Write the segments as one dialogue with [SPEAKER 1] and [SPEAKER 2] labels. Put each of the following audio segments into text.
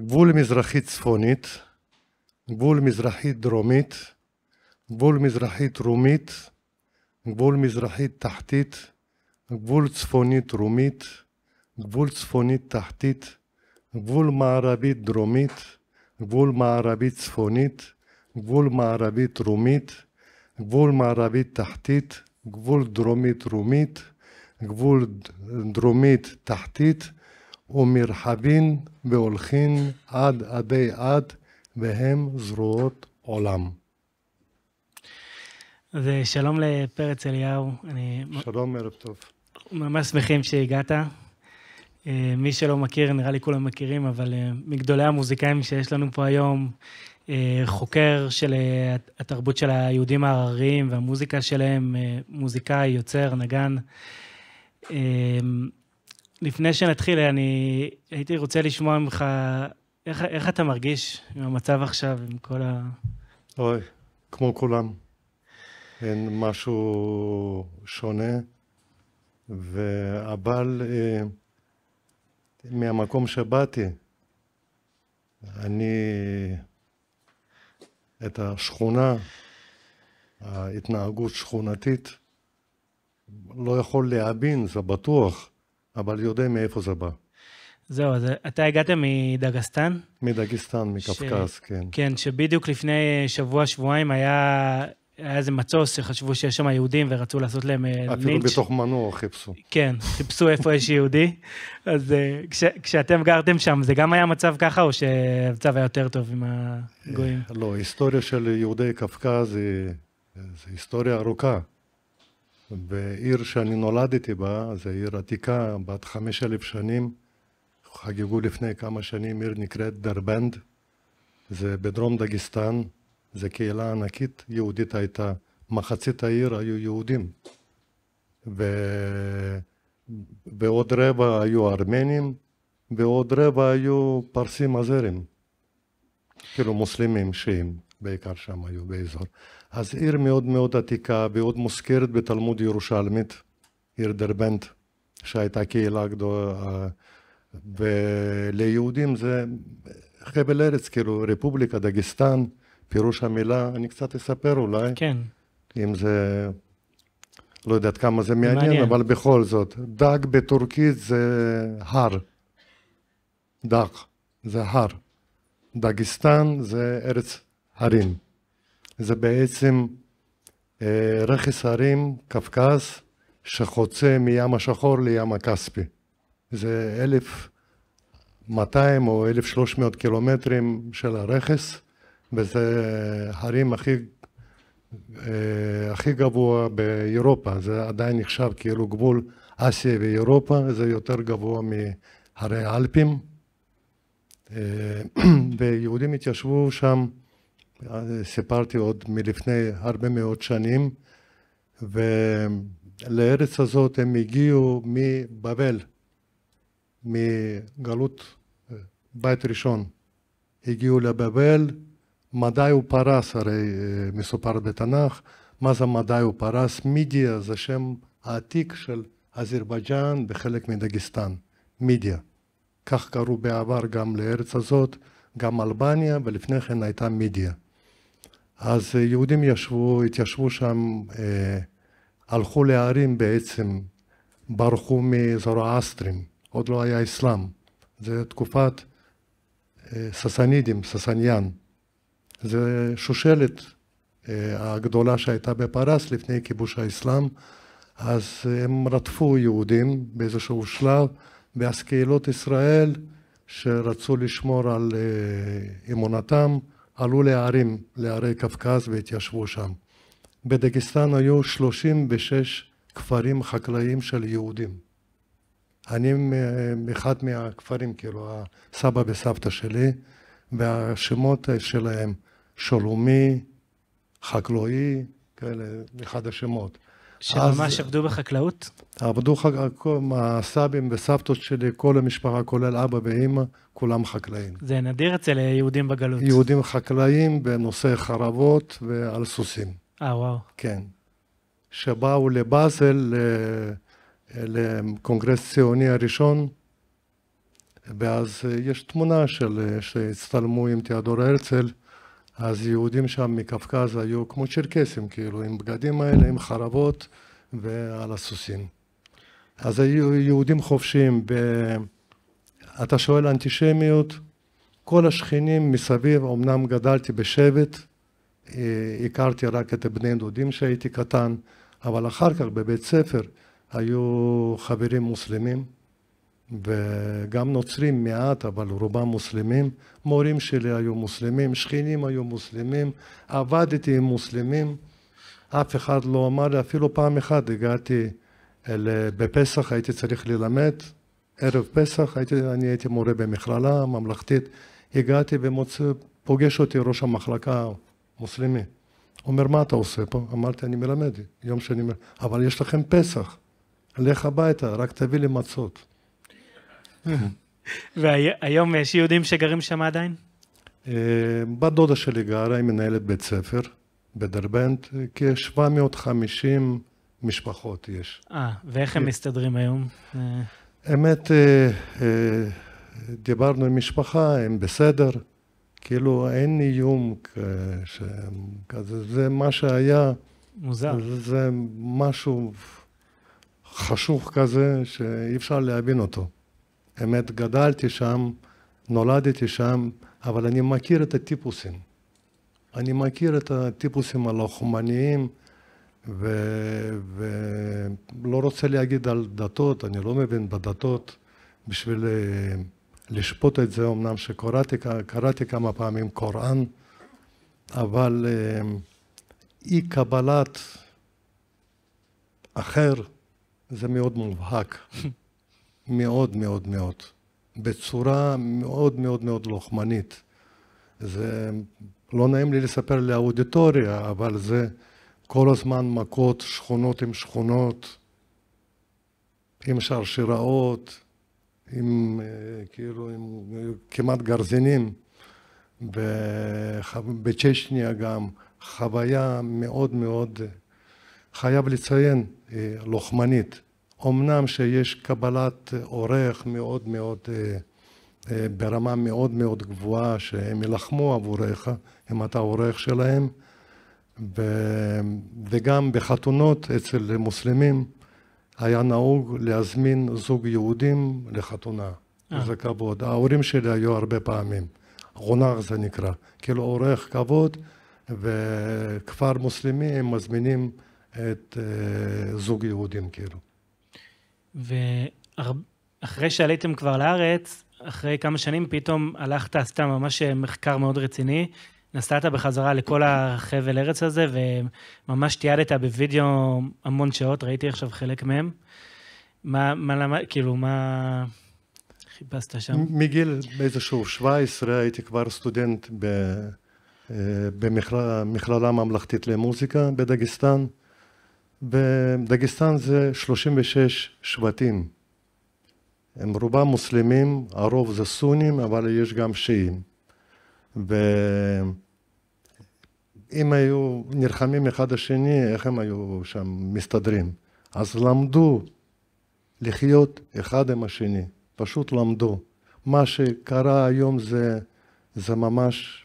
[SPEAKER 1] גבול מזרחית צפונית, גבול מזרחית דרומית, גבול מזרחית רומית, גבול מזרחית תחתית, גבול צפונית רומית, גבול צפונית תחתית, גבול מערבית דרומית, גבול מערבית צפונית, גבול מערבית רומית, גבול מערבית תחתית, גבול דרומית רומית, גבול דרומית תחתית, ומרחבין והולכין עד עדי עד, והם זרועות עולם.
[SPEAKER 2] אז אה, שלום לפרץ אליהו. אני... שלום, ערב טוב. ממש שמחים שהגעת. אה, מי שלא מכיר, נראה לי כולם מכירים, אבל אה, מגדולי המוזיקאים שיש לנו פה היום, חוקר של התרבות של היהודים ההרריים והמוזיקה שלהם, מוזיקאי, יוצר, נגן. לפני שנתחיל, אני הייתי רוצה לשמוע ממך, איך, איך אתה מרגיש עם המצב עכשיו, עם כל ה...
[SPEAKER 1] אוי, כמו כולם. אין משהו שונה, אבל אה, מהמקום שבאתי, אני את השכונה, ההתנהגות שכונתית, לא יכול להבין, זה בטוח. אבל יודע מאיפה זה בא.
[SPEAKER 2] זהו, אז אתה הגעת מדגסטן?
[SPEAKER 1] מדגסטן, מקפקז, ש... כן.
[SPEAKER 2] כן, שבדיוק לפני שבוע-שבועיים היה, היה איזה מצוס שחשבו שיש שם יהודים ורצו לעשות להם אה, אפילו לינץ'. אפילו בתוך
[SPEAKER 1] מנוע חיפשו.
[SPEAKER 2] כן, חיפשו איפה יש יהודי. אז אה, כש, כשאתם גרתם שם, זה גם היה מצב ככה, או שהמצב היה יותר טוב עם הגויים?
[SPEAKER 1] אה, לא, היסטוריה של יהודי קפקז היא, היא היסטוריה ארוכה. בעיר שאני נולדתי בה, זו עיר עתיקה, בת חמש אלף שנים, חגגו לפני כמה שנים, עיר נקראת דרבנד, זה בדרום דגיסטן, זו קהילה ענקית יהודית הייתה, מחצית העיר היו יהודים, ו... ועוד רבע היו ארמנים, ועוד רבע היו פרסים אזרים, כאילו מוסלמים, שיעים, בעיקר שם היו באזור. אז עיר מאוד מאוד עתיקה ועוד מוזכרת בתלמוד ירושלמית, עיר דרבנט, שהייתה קהילה גדולה, וליהודים זה חבל ארץ, כאילו רפובליקה, דגיסטן, פירוש המילה, אני קצת אספר אולי. כן. אם זה, לא יודעת כמה זה מעניין, מעניין. אבל בכל זאת, דג בטורקית זה הר. דג, זה הר. דגיסטן זה ארץ הרים. זה בעצם אה, רכס הרים, קפקז, שחוצה מים השחור לים הכספי. זה 1,200 או 1,300 קילומטרים של הרכס, וזה הרים הכי, אה, הכי גבוה באירופה. זה עדיין נחשב כאילו גבול אסיה ואירופה, זה יותר גבוה מהרי האלפים. אה, ויהודים התיישבו שם סיפרתי עוד מלפני הרבה מאוד שנים, ולארץ הזאת הם הגיעו מבבל, מגלות בית ראשון. הגיעו לבבל, מדי הוא פרס, הרי אה, מסופר בתנ"ך, מה זה מדי הוא פרס? מידיה זה שם העתיק של אזרבייג'אן וחלק מדגיסטן, מידיה. כך קראו בעבר גם לארץ הזאת, גם אלבניה, ולפני כן הייתה מידיה. אז אה, יהודים ישבו, התיישבו שם, אה, הלכו להרים בעצם, ברחו מזורואסטרים, עוד לא היה אסלאם. זה תקופת אה, ססנידים, ססניאן. זה שושלת אה, הגדולה שהייתה בפרס לפני כיבוש האסלאם. אז אה, הם רדפו יהודים באיזשהו שלב, ואז קהילות ישראל שרצו לשמור על אה, אמונתם, עלו לערים, לערי קפקז והתיישבו שם. בדגיסטן היו 36 כפרים חקלאיים של יהודים. אני אחד מהכפרים, כאילו, הסבא וסבתא שלי, והשמות שלהם שולומי, חקלואי, כאלה, אחד השמות. שממש עבדו בחקלאות? עבדו, חקלאות, הסבים וסבתות שלי, כל המשפחה, כולל אבא ואימא, כולם חקלאים. זה נדיר אצל יהודים בגלות. יהודים חקלאים בנושא חרבות ועל סוסים. אה, וואו. כן. שבאו לבאזל, לקונגרס ציוני הראשון, ואז יש תמונה של, שהצטלמו עם תיאדור הרצל. אז יהודים שם מקווקז היו כמו צ'רקסים, כאילו, עם בגדים האלה, עם חרבות ועל הסוסים. אז היו יהודים חופשיים. ב... אתה שואל אנטישמיות, כל השכנים מסביב, אמנם גדלתי בשבט, אה, הכרתי רק את בני דודים כשהייתי קטן, אבל אחר כך בבית ספר היו חברים מוסלמים, וגם נוצרים מעט, אבל רובם מוסלמים. מורים שלי היו מוסלמים, שכנים היו מוסלמים, עבדתי עם מוסלמים. אף אחד לא אמר לי, אפילו פעם אחת הגעתי, אל, בפסח הייתי צריך ללמד, ערב פסח, הייתי, אני הייתי מורה במכללה ממלכתית, הגעתי ומוצא, פוגש אותי ראש המחלקה המוסלמי. אומר, מה אתה עושה פה? אמרתי, אני מלמד, יום שאני מלמד, אבל יש לכם פסח, לך הביתה, רק תביא לי מצות.
[SPEAKER 2] והיום יש יהודים שגרים שם עדיין?
[SPEAKER 1] אה, בת דודה שלי גרה, היא מנהלת בית ספר בדרבנט, כ-750 משפחות יש.
[SPEAKER 2] אה, ואיך הם כן. מסתדרים היום?
[SPEAKER 1] אה, אמת, אה, דיברנו עם משפחה, הם בסדר, כאילו אין איום כזה, זה מה שהיה. מוזר. זה משהו חשוך כזה שאי אפשר להבין אותו. האמת, גדלתי שם, נולדתי שם, אבל אני מכיר את הטיפוסים. אני מכיר את הטיפוסים הלוחמניים, ולא ו... לא רוצה להגיד על דתות, אני לא מבין בדתות, בשביל אה, לשפוט את זה, אמנם שקראתי כמה פעמים קוראן, אבל אה, אי קבלת אחר זה מאוד מובהק. מאוד מאוד מאוד, בצורה מאוד מאוד מאוד לוחמנית. זה לא נעים לי לספר לאודיטוריה, אבל זה כל הזמן מכות, שכונות עם שכונות, עם שרשראות, עם אה, כאילו, עם אה, כמעט גרזינים. בצ'צ'ניה גם חוויה מאוד מאוד, חייב לציין, אה, לוחמנית. אמנם שיש קבלת עורך מאוד מאוד, אה, אה, ברמה מאוד מאוד גבוהה, שהם יילחמו עבורך, אם אתה עורך שלהם, ו... וגם בחתונות אצל מוסלמים היה נהוג להזמין זוג יהודים לחתונה. אה. זה כבוד. ההורים שלי היו הרבה פעמים. עונח זה נקרא. כאילו עורך כבוד, וכפר מוסלמי הם מזמינים את אה, זוג יהודים כאילו.
[SPEAKER 2] ואחרי שעליתם כבר לארץ, אחרי כמה שנים פתאום הלכת, עשית ממש אה, מחקר מאוד רציני, נסעת בחזרה לכל החבל ארץ הזה, וממש תיעדת בווידאו המון שעות, ראיתי עכשיו חלק מהם. מה, מה למד, כאילו, מה חיפשת שם?
[SPEAKER 1] מגיל איזשהו 17 הייתי כבר סטודנט במכללה אה, ממלכתית למוזיקה בדגיסטן. בדגיסטן זה 36 שבטים. הם רובם מוסלמים, הרוב זה סונים, אבל יש גם שיעים. ואם היו נלחמים אחד השני, איך הם היו שם מסתדרים? אז למדו לחיות אחד עם השני, פשוט למדו. מה שקרה היום זה, זה ממש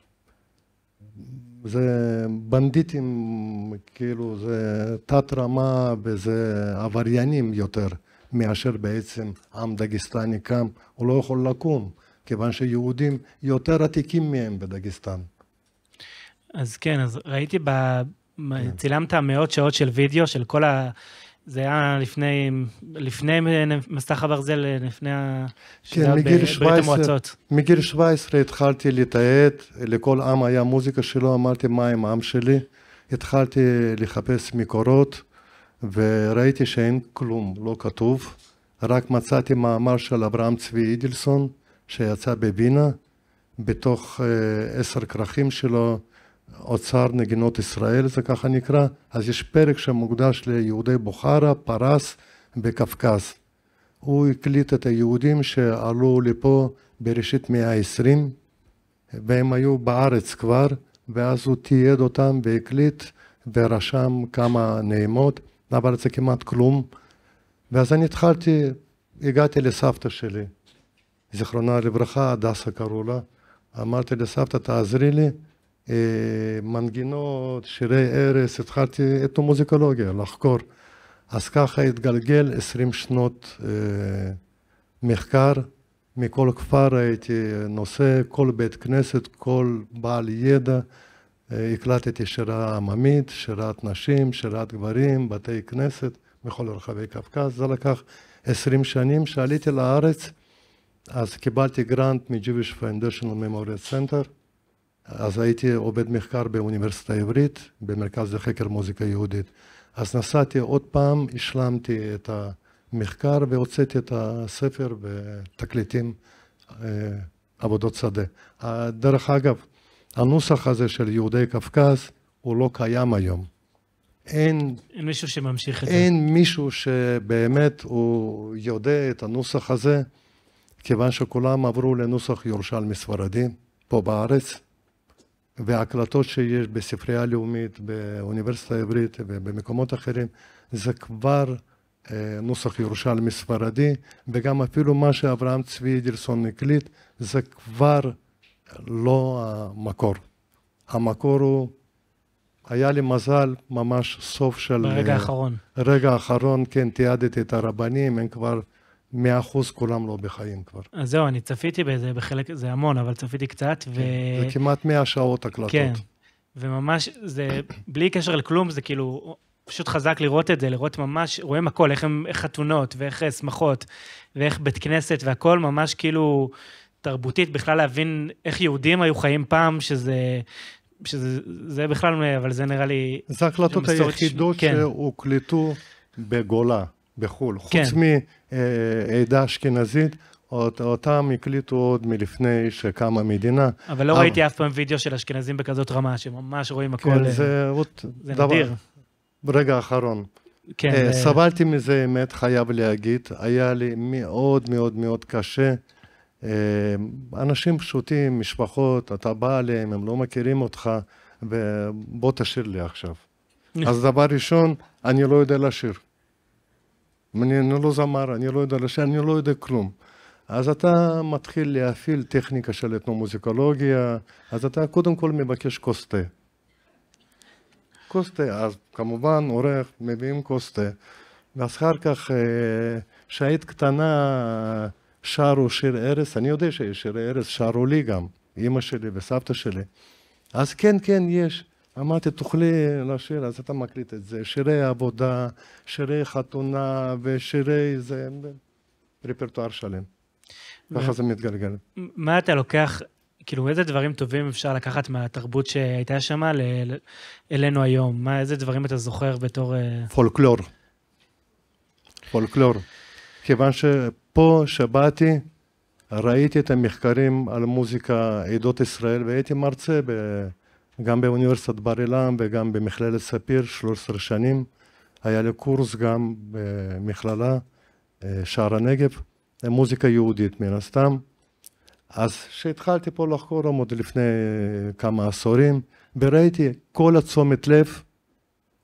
[SPEAKER 1] זה בנדיטים, כאילו זה תת רמה וזה עבריינים יותר מאשר בעצם עם דגיסטני קם, הוא לא יכול לקום, כיוון שיהודים יותר עתיקים מהם בדגיסטן.
[SPEAKER 2] אז כן, אז ראיתי ב... כן. צילמת מאות שעות של וידאו של כל ה... זה היה לפני, לפני מסך הברזל, לפני כן, מגיל ב- 17, ברית המועצות.
[SPEAKER 1] מגיל 17 התחלתי לתעד, לכל עם היה מוזיקה שלו, אמרתי, מה עם העם שלי? התחלתי לחפש מקורות, וראיתי שאין כלום, לא כתוב. רק מצאתי מאמר של אברהם צבי אידלסון, שיצא בווינה, בתוך אה, עשר כרכים שלו, אוצר נגינות ישראל, זה ככה נקרא, אז יש פרק שמוקדש ליהודי בוכרה, פרס בקווקז. הוא הקליט את היהודים שעלו לפה בראשית מאה העשרים, והם היו בארץ כבר, ואז הוא תיעד אותם והקליט ורשם כמה נעימות, אבל זה כמעט כלום. ואז אני התחלתי, הגעתי לסבתא שלי, זיכרונה לברכה, הדסה קראו לה. אמרתי לסבתא, תעזרי לי, אה, מנגינות, שירי ערש, התחלתי את המוזיקולוגיה, לחקור. אז ככה התגלגל 20 שנות אה, מחקר, מכל כפר הייתי נושא, כל בית כנסת, כל בעל ידע, אה, הקלטתי שירה עממית, שירת נשים, שירת גברים, בתי כנסת, בכל רחבי קווקז. זה לקח 20 שנים. כשעליתי לארץ, אז קיבלתי גרנט מ-Jewish Foundational Memorial Center. אז הייתי עובד מחקר באוניברסיטה העברית, במרכז לחקר מוזיקה יהודית. אז נסעתי עוד פעם, השלמתי את המחקר והוצאתי את הספר בתקליטים אה, עבודות שדה. אה, דרך אגב, הנוסח הזה של יהודי קפקаз הוא לא קיים היום.
[SPEAKER 2] אין... אין מישהו שממשיך את אין זה.
[SPEAKER 1] אין מישהו שבאמת הוא יודע את הנוסח הזה, כיוון שכולם עברו לנוסח ירושלמי ספרדי פה בארץ. וההקלטות שיש בספרייה הלאומית, באוניברסיטה העברית ובמקומות אחרים, זה כבר אה, נוסח ירושלמי ספרדי, וגם אפילו מה שאברהם צבי אדלסון הקליט, זה כבר לא המקור. המקור הוא, היה לי מזל, ממש סוף של... ברגע אה, האחרון. רגע האחרון, כן, תיעדתי את הרבנים, הם כבר מאה אחוז כולם לא בחיים כבר.
[SPEAKER 2] אז זהו, אני צפיתי בזה בחלק, זה המון, אבל צפיתי קצת, ו... כן, זה כמעט מאה שעות הקלטות. כן, וממש, זה, בלי קשר לכלום, זה כאילו, פשוט חזק לראות את זה, לראות ממש, רואים הכל, איך הם, איך חתונות, ואיך אה, שמחות, ואיך בית כנסת, והכל ממש כאילו תרבותית, בכלל להבין איך יהודים היו חיים פעם, שזה... שזה בכלל, אבל זה נראה לי... זה הקלטות היחידות כן.
[SPEAKER 1] שהוקלטו בגולה. בחו"ל. כן. חוץ מעדה אשכנזית, אות, אותם הקליטו עוד מלפני שקמה מדינה. אבל לא אבל... ראיתי
[SPEAKER 2] אף פעם וידאו של אשכנזים בכזאת רמה, שממש רואים כן, הכל. כן, זה, זה דבר, נדיר.
[SPEAKER 1] רגע אחרון. כן. Uh, סבלתי מזה, אמת, חייב להגיד. היה לי מאוד מאוד מאוד קשה. Uh, אנשים פשוטים, משפחות, אתה בא אליהם, הם לא מכירים אותך, ובוא תשאיר לי עכשיו. נכון. אז דבר ראשון, אני לא יודע לשיר. אני, אני לא זמר, אני לא יודע לשיר, אני לא יודע כלום. אז אתה מתחיל להפעיל טכניקה של אתנומוזיקולוגיה, אז אתה קודם כל מבקש כוס תה. כוס תה, אז כמובן עורך, מביאים כוס תה. ואז אחר כך, כשהיית אה, קטנה, שרו שיר ארס, אני יודע שיש שיר ארס, שרו לי גם, אימא שלי וסבתא שלי. אז כן, כן, יש. אמרתי, תוכלי לשיר, אז אתה מקליט את זה, שירי עבודה, שירי חתונה ושירי זה, רפרטואר שלם. ככה זה מתגלגל.
[SPEAKER 2] מה אתה לוקח, כאילו איזה דברים טובים אפשר לקחת מהתרבות שהייתה שם אלינו היום? מה, איזה דברים אתה זוכר בתור... אה?
[SPEAKER 1] פולקלור. פולקלור. כיוון שפה, שבאתי, ראיתי את המחקרים על מוזיקה עדות ישראל, והייתי מרצה ב... גם באוניברסיטת בר אילן וגם במכללת ספיר, 13 שנים. היה לי קורס גם במכללה אה, שער הנגב, מוזיקה יהודית מן הסתם. אז כשהתחלתי פה לחקור עוד לפני אה, כמה עשורים, וראיתי כל התשומת לב,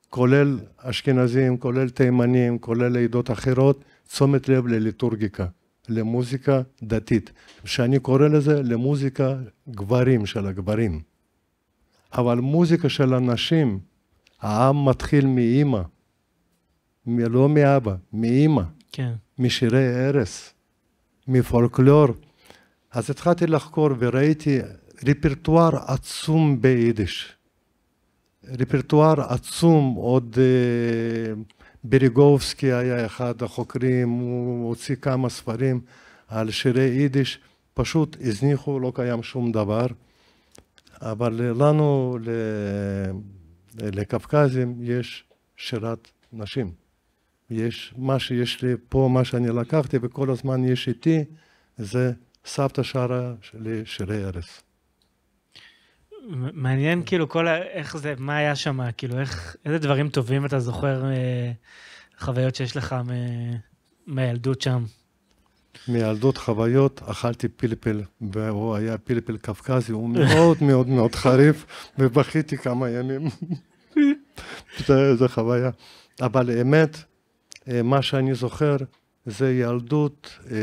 [SPEAKER 1] כולל אשכנזים, כולל תימנים, כולל עדות אחרות, תשומת לב לליטורגיקה, למוזיקה דתית, שאני קורא לזה למוזיקה גברים של הגברים. אבל מוזיקה של אנשים, העם מתחיל מאימא, לא מאבא, מאימא, כן. משירי ערש, מפולקלור. אז התחלתי לחקור וראיתי רפרטואר עצום ביידיש. רפרטואר עצום, עוד אה, בריגובסקי היה אחד החוקרים, הוא הוציא כמה ספרים על שירי יידיש, פשוט הזניחו, לא קיים שום דבר. אבל לנו, לקווקזים, יש שירת נשים. יש, מה שיש לי פה, מה שאני לקחתי, וכל הזמן יש איתי, זה סבתא שרה שלי שירי ארץ.
[SPEAKER 2] מעניין כאילו כל ה... איך זה, מה היה שם, כאילו איך, איזה דברים טובים אתה זוכר, אה, חוויות שיש לך מהילדות שם.
[SPEAKER 1] מילדות חוויות, אכלתי פלפל, והוא היה פלפל קווקזי, הוא מאוד מאוד מאוד חריף, ובכיתי כמה ימים. זו חוויה. אבל האמת, אה, מה שאני זוכר זה ילדות אה,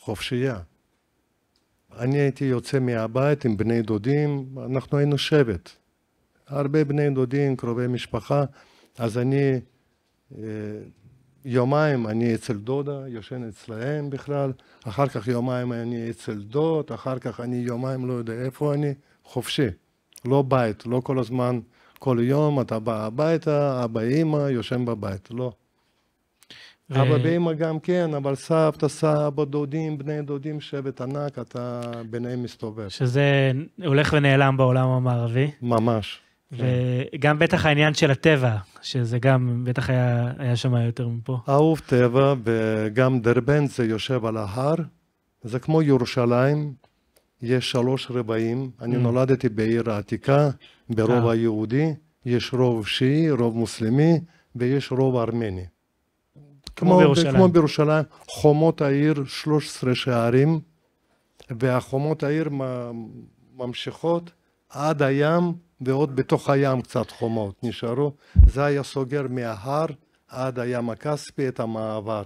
[SPEAKER 1] חופשייה. אני הייתי יוצא מהבית עם בני דודים, אנחנו היינו שבט. הרבה בני דודים, קרובי משפחה, אז אני אה, יומיים אני אצל דודה, יושן אצלהם בכלל, אחר כך יומיים אני אצל דוד, אחר כך אני יומיים לא יודע איפה אני, חופשי. לא בית, לא כל הזמן, כל יום אתה בא הביתה, אבא אימא, יושן בבית, לא.
[SPEAKER 3] ו... אבא ואימא
[SPEAKER 1] גם כן, אבל סבתא, סבא, דודים, בני דודים, שבט ענק, אתה ביניהם מסתובב.
[SPEAKER 2] שזה הולך ונעלם בעולם המערבי. ממש. וגם כן. אה, בטח העניין של הטבע, שזה גם בטח היה, היה שם יותר מפה.
[SPEAKER 1] אהוב טבע, וגם דרבן זה יושב על ההר, זה כמו ירושלים, יש שלוש רבעים, אני mm. נולדתי בעיר העתיקה, ברוב אה. היהודי, יש רוב שיעי, רוב מוסלמי, ויש רוב ארמני. כמו בירושלים. כמו בירושלים, חומות העיר, 13 שערים, והחומות העיר ממשיכות עד הים. ועוד בתוך הים קצת חומות נשארו, זה היה סוגר מההר עד הים הכספי את המעבר.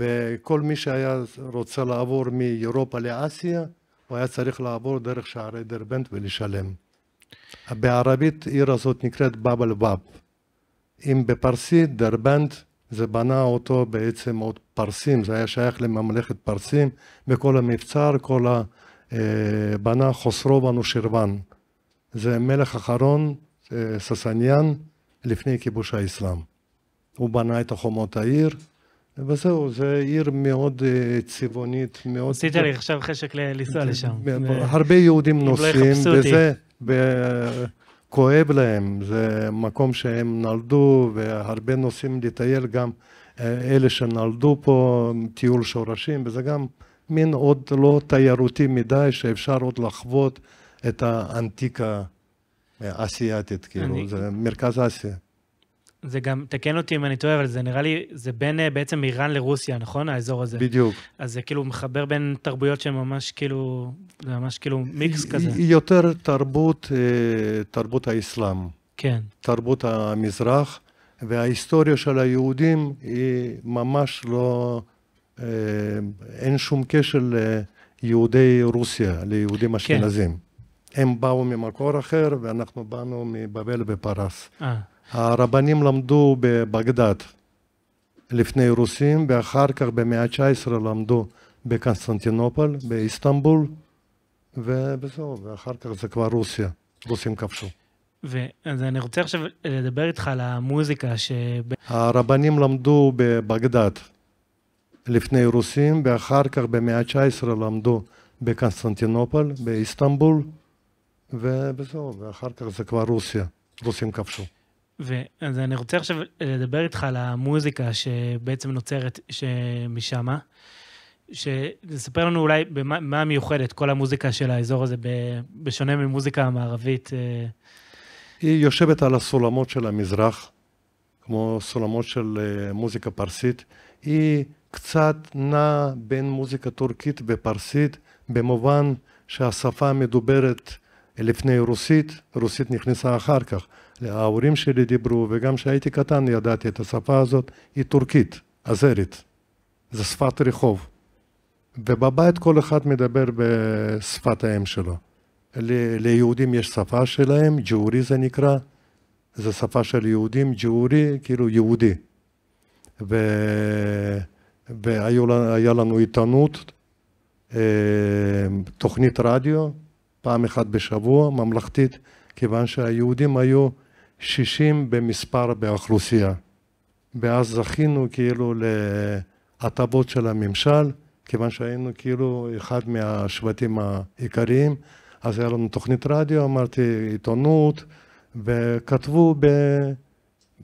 [SPEAKER 1] וכל מי שהיה רוצה לעבור מאירופה לאסיה, הוא היה צריך לעבור דרך שערי דרבנט ולשלם. בערבית עיר הזאת נקראת באבל באב. אם בפרסית דרבנט זה בנה אותו בעצם עוד פרסים, זה היה שייך לממלכת פרסים, וכל המבצר, כל ה... אה, בנה חוסרו בנו שרבן. זה המלך האחרון, אה, ססניאן, לפני כיבוש האסלאם. הוא בנה את החומות העיר, וזהו, זו עיר מאוד אה, צבעונית, מאוד... עשית לי
[SPEAKER 2] עכשיו חשק לנסוע לשם.
[SPEAKER 1] הרבה יהודים לא נוסעים, וזה כואב להם, זה מקום שהם נולדו, והרבה נוסעים לטייל גם אה, אלה שנולדו פה, טיול שורשים, וזה גם מין עוד לא תיירותי מדי, שאפשר עוד לחוות. את האנטיקה האסייתית, כאילו, אני... זה מרכז אסיה.
[SPEAKER 2] זה גם, תקן אותי אם אני טועה, אבל זה נראה לי, זה בין אה, בעצם איראן לרוסיה, נכון? האזור הזה. בדיוק. אז זה כאילו מחבר בין תרבויות שהן ממש כאילו, זה ממש כאילו מיקס כזה.
[SPEAKER 1] יותר תרבות, אה, תרבות האסלאם. כן. תרבות המזרח, וההיסטוריה של היהודים היא ממש לא, אה, אין שום קשר ליהודי רוסיה, ליהודים כן. אשכנזים. כן. הם באו ממקור אחר, ואנחנו באנו מבבל ופרס. אה. הרבנים למדו בבגדד לפני רוסים, ואחר כך במאה ה-19 למדו בקונסטנטינופול, באיסטנבול, וזהו, ואחר כך זה כבר רוסיה, רוסים כבשו.
[SPEAKER 2] אז אני רוצה עכשיו לדבר איתך על המוזיקה ש...
[SPEAKER 1] הרבנים למדו בבגדד לפני רוסים, ואחר כך במאה ה-19 למדו בקונסטנטינופול, באיסטנבול, וזהו, ואחר כך זה כבר רוסיה, רוסים כבשו.
[SPEAKER 2] אז אני רוצה עכשיו לדבר איתך על המוזיקה שבעצם נוצרת משם, שתספר לנו אולי במה, מיוחדת כל המוזיקה של האזור הזה, בשונה ממוזיקה המערבית. אה,
[SPEAKER 1] היא יושבת על הסולמות של המזרח, כמו סולמות של אה, מוזיקה פרסית. היא קצת נעה בין מוזיקה טורקית ופרסית, במובן שהשפה המדוברת לפני רוסית, רוסית נכנסה אחר כך. ההורים שלי דיברו, וגם כשהייתי קטן ידעתי את השפה הזאת, היא טורקית, אזרית. זה שפת רחוב. ובבית כל אחד מדבר בשפת האם שלו. ל- ליהודים יש שפה שלהם, ג'אורי זה נקרא, זו שפה של יהודים, ג'אורי, כאילו יהודי. ו... והיה לנו עיתונות, אה, תוכנית רדיו, פעם אחת בשבוע, ממלכתית, כיוון שהיהודים היו 60 במספר באוכלוסייה. ואז זכינו כאילו להטבות של הממשל, כיוון שהיינו כאילו אחד מהשבטים העיקריים, אז היה לנו תוכנית רדיו, אמרתי עיתונות, וכתבו ב...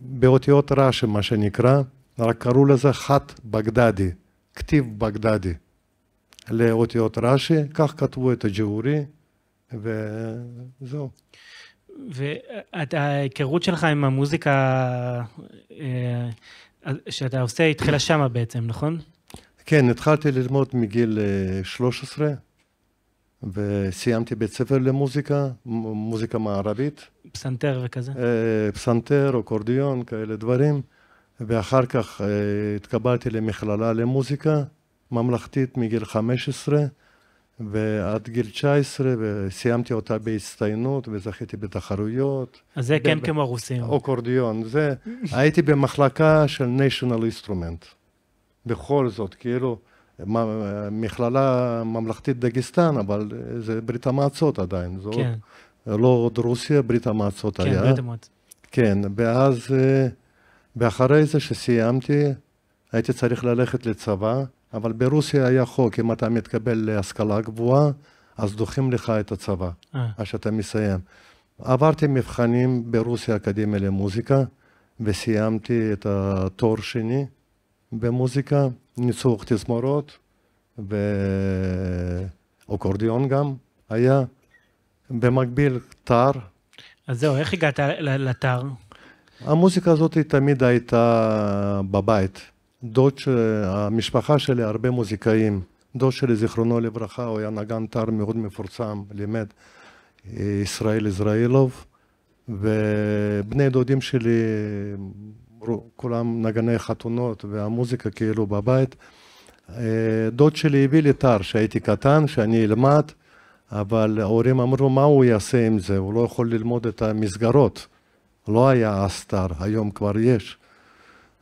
[SPEAKER 1] באותיות רש"י, מה שנקרא, רק קראו לזה חת בגדדי, כתיב בגדדי לאותיות רש"י, כך כתבו את הג'אורי, וזהו.
[SPEAKER 2] וההיכרות שלך עם המוזיקה אה, שאתה עושה התחילה שמה בעצם,
[SPEAKER 1] נכון? כן, התחלתי ללמוד מגיל 13, אה, וסיימתי בית ספר למוזיקה, מוזיקה מערבית. פסנתר וכזה? אה, פסנתר, אקורדיון, כאלה דברים. ואחר כך התקבלתי למכללה למוזיקה ממלכתית מגיל 15. ועד גיל 19, וסיימתי אותה בהצטיינות, וזכיתי בתחרויות. אז זה כן כמו רוסים. אוקורדיון, זה... הייתי במחלקה של national instrument. בכל זאת, כאילו, מכללה ממלכתית דגיסטן, אבל זה ברית המועצות עדיין. זו כן. לא עוד רוסיה, ברית המועצות כן, היה. כן, ברית המועצות. כן, ואז, אה, ואחרי זה שסיימתי, הייתי צריך ללכת לצבא. אבל ברוסיה היה חוק, אם אתה מתקבל להשכלה גבוהה, אז דוחים לך את הצבא, אה. עד שאתה מסיים. עברתי מבחנים ברוסיה אקדמיה למוזיקה, וסיימתי את התואר שני במוזיקה, ניצוח תזמורות, ואוקורדיון גם היה. במקביל, תר.
[SPEAKER 2] אז זהו, איך הגעת לתר?
[SPEAKER 1] המוזיקה הזאת תמיד הייתה בבית. דוד של המשפחה שלי הרבה מוזיקאים. דוד שלי, זיכרונו לברכה, הוא היה נגן טר מאוד מפורסם, לימד אה, ישראל עזראילוב, ובני דודים שלי, כולם נגני חתונות, והמוזיקה כאילו בבית. אה, דוד שלי הביא לי טר כשהייתי קטן, שאני אלמד, אבל ההורים אמרו, מה הוא יעשה עם זה? הוא לא יכול ללמוד את המסגרות. לא היה אז טר, היום כבר יש.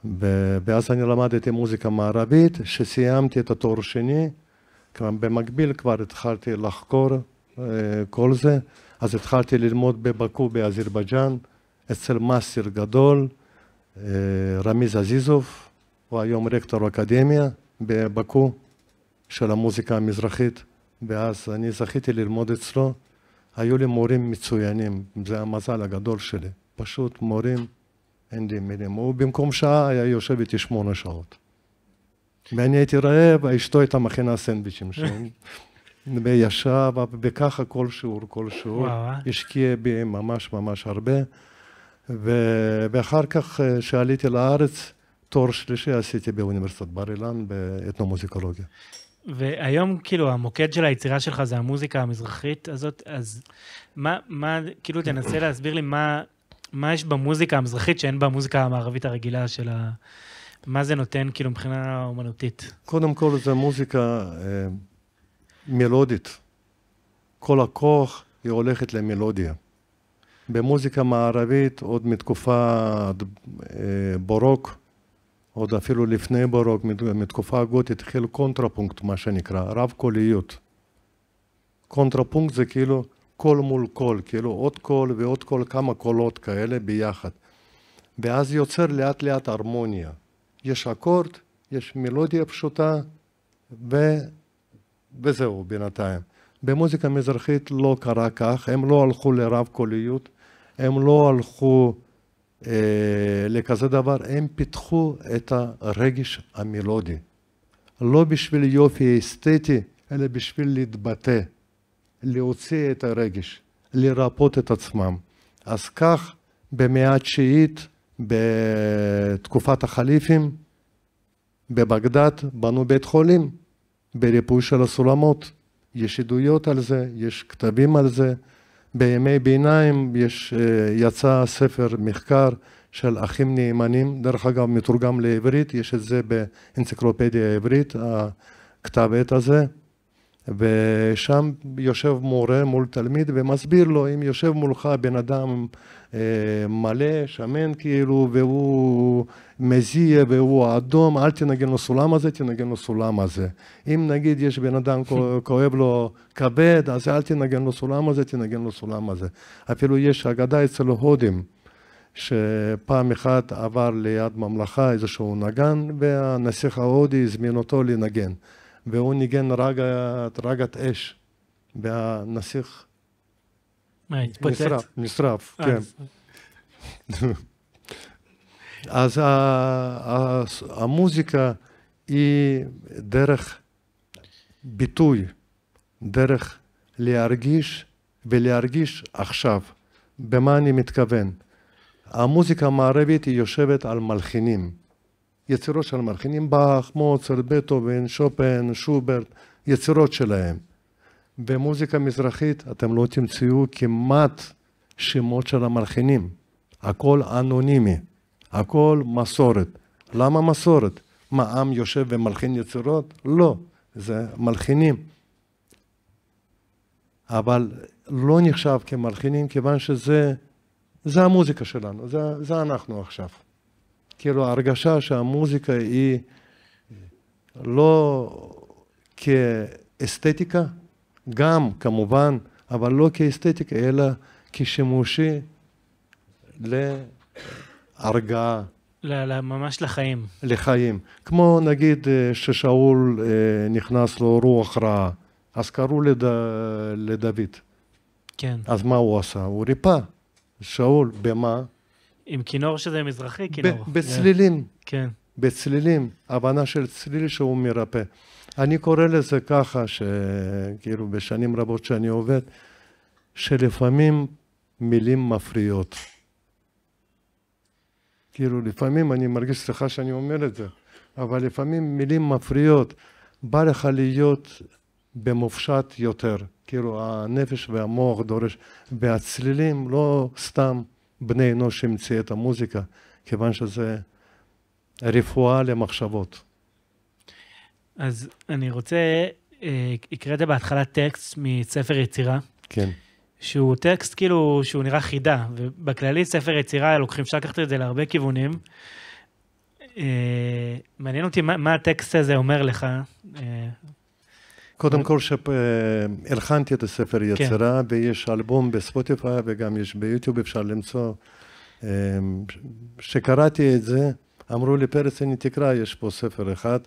[SPEAKER 1] ואז אני למדתי מוזיקה מערבית, שסיימתי את התואר השני, שני, במקביל כבר התחלתי לחקור אה, כל זה, אז התחלתי ללמוד בבאקו באזרבייג'אן, אצל מאסטר גדול, אה, רמיז עזיזוב, הוא היום רקטור אקדמיה בבאקו של המוזיקה המזרחית, ואז אני זכיתי ללמוד אצלו. היו לי מורים מצוינים, זה המזל הגדול שלי, פשוט מורים אין לי מילים. הוא במקום שעה היה יושב איתי שמונה שעות. ואני הייתי רעב, אשתו הייתה מכינה סנדוויצ'ים שם. וישב, וככה כל שיעור, כל שיעור. אה? השקיע בי ממש ממש הרבה. ו... ואחר כך, אה, כשעליתי לארץ, תואר שלישי עשיתי באוניברסיטת בר אילן באתנומוזיקולוגיה.
[SPEAKER 2] והיום, כאילו, המוקד של היצירה שלך זה המוזיקה המזרחית הזאת, אז מה, מה, כאילו, תנסה להסביר לי מה מה יש במוזיקה המזרחית שאין במוזיקה המערבית הרגילה של ה... מה זה נותן כאילו מבחינה
[SPEAKER 1] אומנותית? קודם כל זו מוזיקה אה, מלודית. כל הכוח היא הולכת למלודיה. במוזיקה מערבית עוד מתקופה אה, בורוק, עוד אפילו לפני בורוק, מתקופה גותית, התחיל קונטרפונקט, מה שנקרא, רב קוליות. קונטרפונקט זה כאילו קול מול קול, כאילו עוד קול ועוד קול, כמה קולות כאלה ביחד. ואז יוצר לאט לאט הרמוניה. יש אקורד, יש מלודיה פשוטה, ו... וזהו בינתיים. במוזיקה מזרחית לא קרה כך, הם לא הלכו לרב קוליות, הם לא הלכו אה, לכזה דבר, הם פיתחו את הרגש המלודי. לא בשביל יופי אסתטי, אלא בשביל להתבטא. להוציא את הרגש, לרפות את עצמם. אז כך במאה התשיעית, בתקופת החליפים, בבגדד בנו בית חולים בריפוי של הסולמות. יש עדויות על זה, יש כתבים על זה. בימי ביניים יש, אה, יצא ספר מחקר של אחים נאמנים, דרך אגב מתורגם לעברית, יש את זה באנציקלופדיה העברית, הכתב עת הזה. ושם יושב מורה מול תלמיד ומסביר לו, אם יושב מולך בן אדם אה, מלא, שמן כאילו, והוא מזיע והוא אדום, אל תנגן לו סולם הזה, תנגן לו סולם הזה. אם נגיד יש בן אדם כואב לו כבד, אז אל תנגן לו סולם הזה, תנגן לו סולם הזה. אפילו יש אגדה אצל הודים, שפעם אחת עבר ליד ממלכה איזשהו נגן, והנסיך ההודי הזמין אותו לנגן. והוא ניגן רגת, רגת אש והנסיך אה,
[SPEAKER 2] נשרף, נשרף, אה, כן.
[SPEAKER 1] אז המוזיקה היא דרך ביטוי, דרך להרגיש ולהרגיש עכשיו. במה אני מתכוון? המוזיקה המערבית היא יושבת על מלחינים. יצירות של מלחינים באך, מוצר, בטהובן, שופן, שוברט, יצירות שלהם. במוזיקה מזרחית אתם לא תמצאו כמעט שמות של המלחינים. הכל אנונימי, הכל מסורת. למה מסורת? מה, עם יושב ומלחין יצירות? לא, זה מלחינים. אבל לא נחשב כמלחינים, כיוון שזה זה המוזיקה שלנו, זה, זה אנחנו עכשיו. כאילו הרגשה שהמוזיקה היא לא כאסתטיקה, גם כמובן, אבל לא כאסתטיקה, אלא כשימושי להרגעה.
[SPEAKER 2] ממש לחיים.
[SPEAKER 1] לחיים. כמו נגיד אה, ששאול אה, נכנס לו רוח רעה, אז קראו לד... לדוד. כן. אז מה הוא עשה? הוא ריפא. שאול, במה?
[SPEAKER 2] עם כינור שזה מזרחי, כינור. בצלילים.
[SPEAKER 1] כן. כן. בצלילים, הבנה של צליל שהוא מרפא. אני קורא לזה ככה, שכאילו בשנים רבות שאני עובד, שלפעמים מילים מפריעות. כאילו, לפעמים, אני מרגיש, סליחה שאני אומר את זה, אבל לפעמים מילים מפריעות. בא לך להיות במופשט יותר. כאילו, הנפש והמוח דורש, והצלילים לא סתם. בני אנוש שהמציא את המוזיקה, כיוון שזה רפואה למחשבות.
[SPEAKER 2] אז אני רוצה, אה, הקראת בהתחלה טקסט מספר יצירה. כן. שהוא טקסט כאילו, שהוא נראה חידה, ובכללי ספר יצירה, לוקחים, אפשר לקחת את זה להרבה כיוונים. אה, מעניין אותי מה, מה הטקסט הזה אומר לך,
[SPEAKER 1] אה, קודם כן. כל, שהלחנתי אה, את הספר כן. יצירה, כן. ויש אלבום בספוטיפיי וגם יש ביוטיוב, אפשר למצוא. אה, כשקראתי את זה, אמרו לי, פרץ, הנה תקרא, יש פה ספר אחד,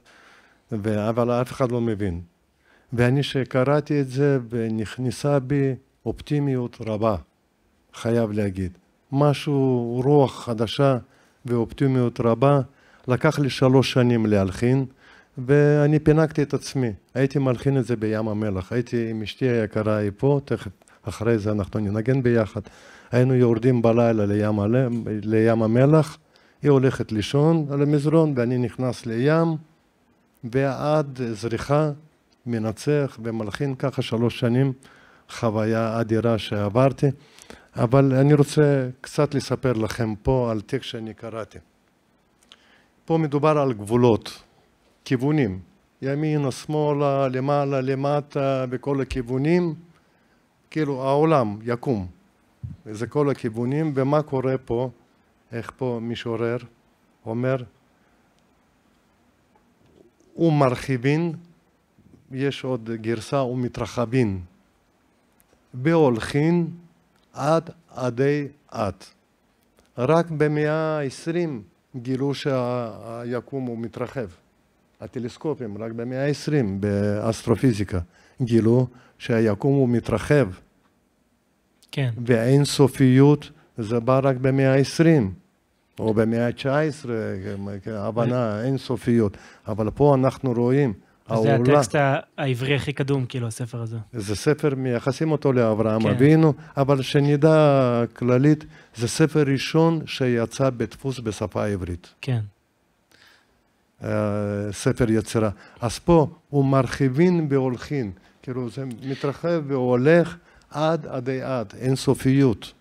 [SPEAKER 1] ו... אבל אף אחד לא מבין. ואני, שקראתי את זה, ונכנסה בי אופטימיות רבה, חייב להגיד. משהו, רוח חדשה ואופטימיות רבה. לקח לי שלוש שנים להלחין. ואני פינקתי את עצמי. הייתי מלחין את זה בים המלח. הייתי עם אשתי היקרה, היא פה, תכף אחרי זה אנחנו ננגן ביחד. היינו יורדים בלילה לים, לים המלח, היא הולכת לישון על המזרון ואני נכנס לים, ועד זריחה, מנצח ומלחין ככה שלוש שנים, חוויה אדירה שעברתי. אבל אני רוצה קצת לספר לכם פה על טקסט שאני קראתי. פה מדובר על גבולות. כיוונים, ימינה, שמאלה, למעלה, למטה, בכל הכיוונים, כאילו העולם יקום, זה כל הכיוונים, ומה קורה פה, איך פה משורר אומר, מרחיבין יש עוד גרסה, מתרחבין, והולכין עד עדי עד. רק במאה העשרים גילו שהיקום הוא מתרחב. הטלסקופים, רק במאה ה-20 באסטרופיזיקה, גילו שהיקום הוא מתרחב. כן. ואין סופיות, זה בא רק במאה ה-20, או במאה ה-19, הבנה, אין סופיות. אבל פה אנחנו רואים, העולה... זה הטקסט
[SPEAKER 2] העברי הכי קדום, כאילו, הספר הזה.
[SPEAKER 1] זה ספר, מייחסים אותו לאברהם כן. אבינו, אבל שנדע כללית, זה ספר ראשון שיצא בדפוס בשפה העברית. כן. אה, ספר יצירה. אז פה הוא מרחיבין והולכין, כאילו זה מתרחב והולך עד עדי עד, אינסופיות.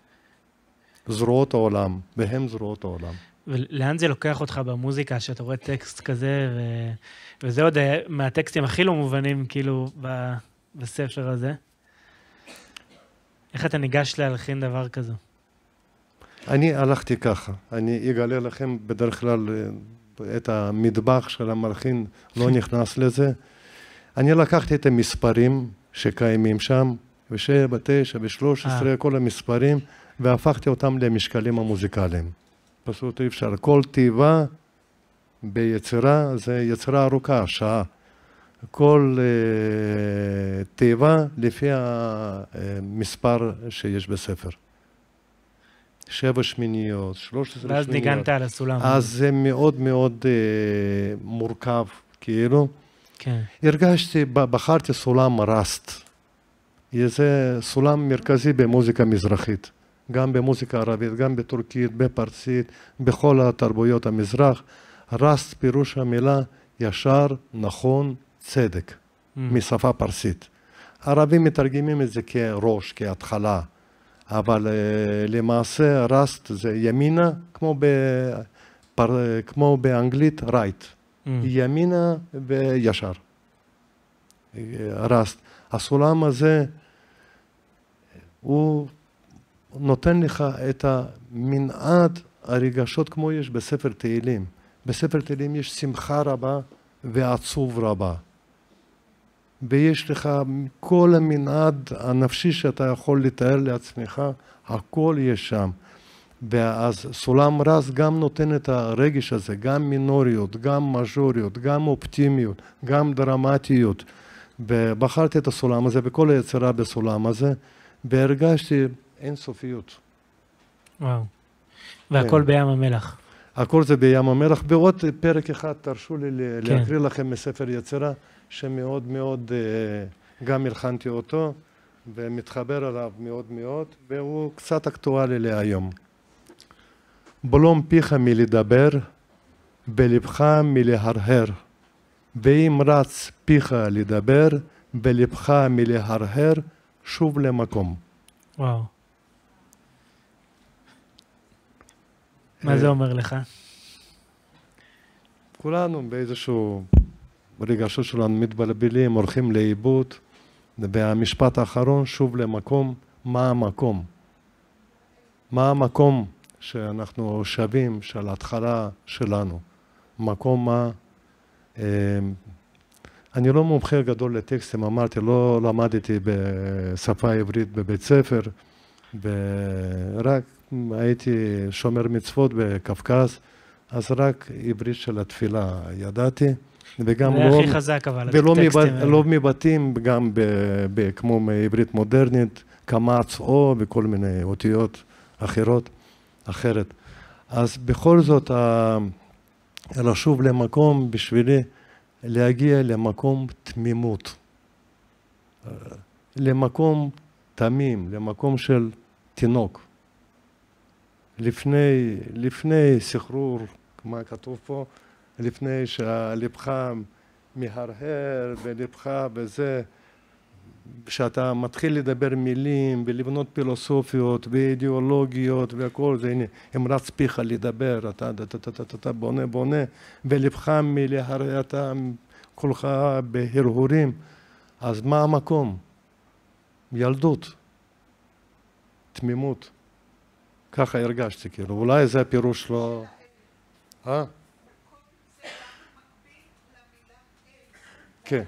[SPEAKER 1] זרועות העולם, והם זרועות העולם.
[SPEAKER 2] ולאן זה לוקח אותך במוזיקה, שאתה רואה טקסט כזה, ו... וזה עוד אה, מהטקסטים הכי לא מובנים, כאילו, ב... בספר הזה? איך אתה ניגש להלחין דבר כזה?
[SPEAKER 1] אני הלכתי ככה, אני אגלה לכם בדרך כלל אה, את המטבח של המלחין, לא נכנס לזה. אני לקחתי את המספרים שקיימים שם, ושבע, תשע ושלוש עשרה, אה. כל המספרים, והפכתי אותם למשקלים המוזיקליים. פשוט אי אפשר. כל תיבה ביצירה זה יצירה ארוכה, שעה. כל אה, תיבה לפי המספר אה, שיש בספר. שבע שמיניות, שלוש עשרה שמיניות. ואז ניגנת על הסולם. אז זה מאוד מאוד אה, מורכב, כאילו. כן. הרגשתי, בחרתי סולם ראסט. זה סולם מרכזי במוזיקה מזרחית. גם במוזיקה ערבית, גם בטורקית, בפרסית, בכל התרבויות המזרח. ראסט פירוש המילה ישר, נכון, צדק, mm. משפה פרסית. ערבים מתרגמים את זה כראש, כהתחלה. אבל אה, למעשה ראסט זה ימינה, כמו, בפר, כמו באנגלית רייט. Right. Mm. ימינה וישר. ראסט. הסולם הזה, הוא נותן לך את המנעד הרגשות כמו יש בספר תהילים. בספר תהילים יש שמחה רבה ועצוב רבה. ויש לך כל המנעד הנפשי שאתה יכול לתאר לעצמך, הכל יש שם. ואז סולם רז גם נותן את הרגש הזה, גם מינוריות, גם מז'וריות, גם אופטימיות, גם דרמטיות. ובחרתי את הסולם הזה וכל היצירה בסולם הזה, והרגשתי אינסופיות. וואו. והכל כן. בים המלח. הכל זה בים המלח. בעוד פרק אחד, תרשו לי כן. להקריא לכם מספר יצירה, שמאוד מאוד אה, גם הלחנתי אותו, ומתחבר אליו מאוד מאוד, והוא קצת אקטואלי להיום. בלום פיך מלדבר, בלבך מלהרהר. ואם רץ פיך לדבר, בלבך מלהרהר, שוב למקום.
[SPEAKER 2] וואו. מה זה אה, אומר לך?
[SPEAKER 1] כולנו באיזשהו רגשות שלנו מתבלבלים, הולכים לאיבוד, והמשפט האחרון, שוב למקום, מה המקום? מה המקום שאנחנו שווים, של ההתחלה שלנו? מקום מה? אמ, אני לא מומחה גדול לטקסטים, אמרתי, לא למדתי בשפה העברית בבית ספר, ורק הייתי שומר מצוות בקווקז, אז רק עברית של התפילה ידעתי, וגם לא... זה הכי לא- חזק אבל, ולא מבת, לא מבתים, גם ב, ב, כמו מעברית מודרנית, קמץ או וכל מיני אותיות אחרות, אחרת. אז בכל זאת, לשוב למקום בשבילי, להגיע למקום תמימות. אה, למקום תמים, למקום של תינוק. לפני, לפני סחרור, מה כתוב פה, לפני שלבך מהרהר ולבך וזה, כשאתה מתחיל לדבר מילים ולבנות פילוסופיות ואידיאולוגיות והכל זה, הנה, הם רץ פיך לדבר, אתה, אתה, אתה, אתה, אתה בונה בונה, ולבך מלהרהר אתה כולך בהרהורים, אז מה המקום? ילדות, תמימות. ככה הרגשתי, כאילו, אולי זה הפירוש לא... אה? כן.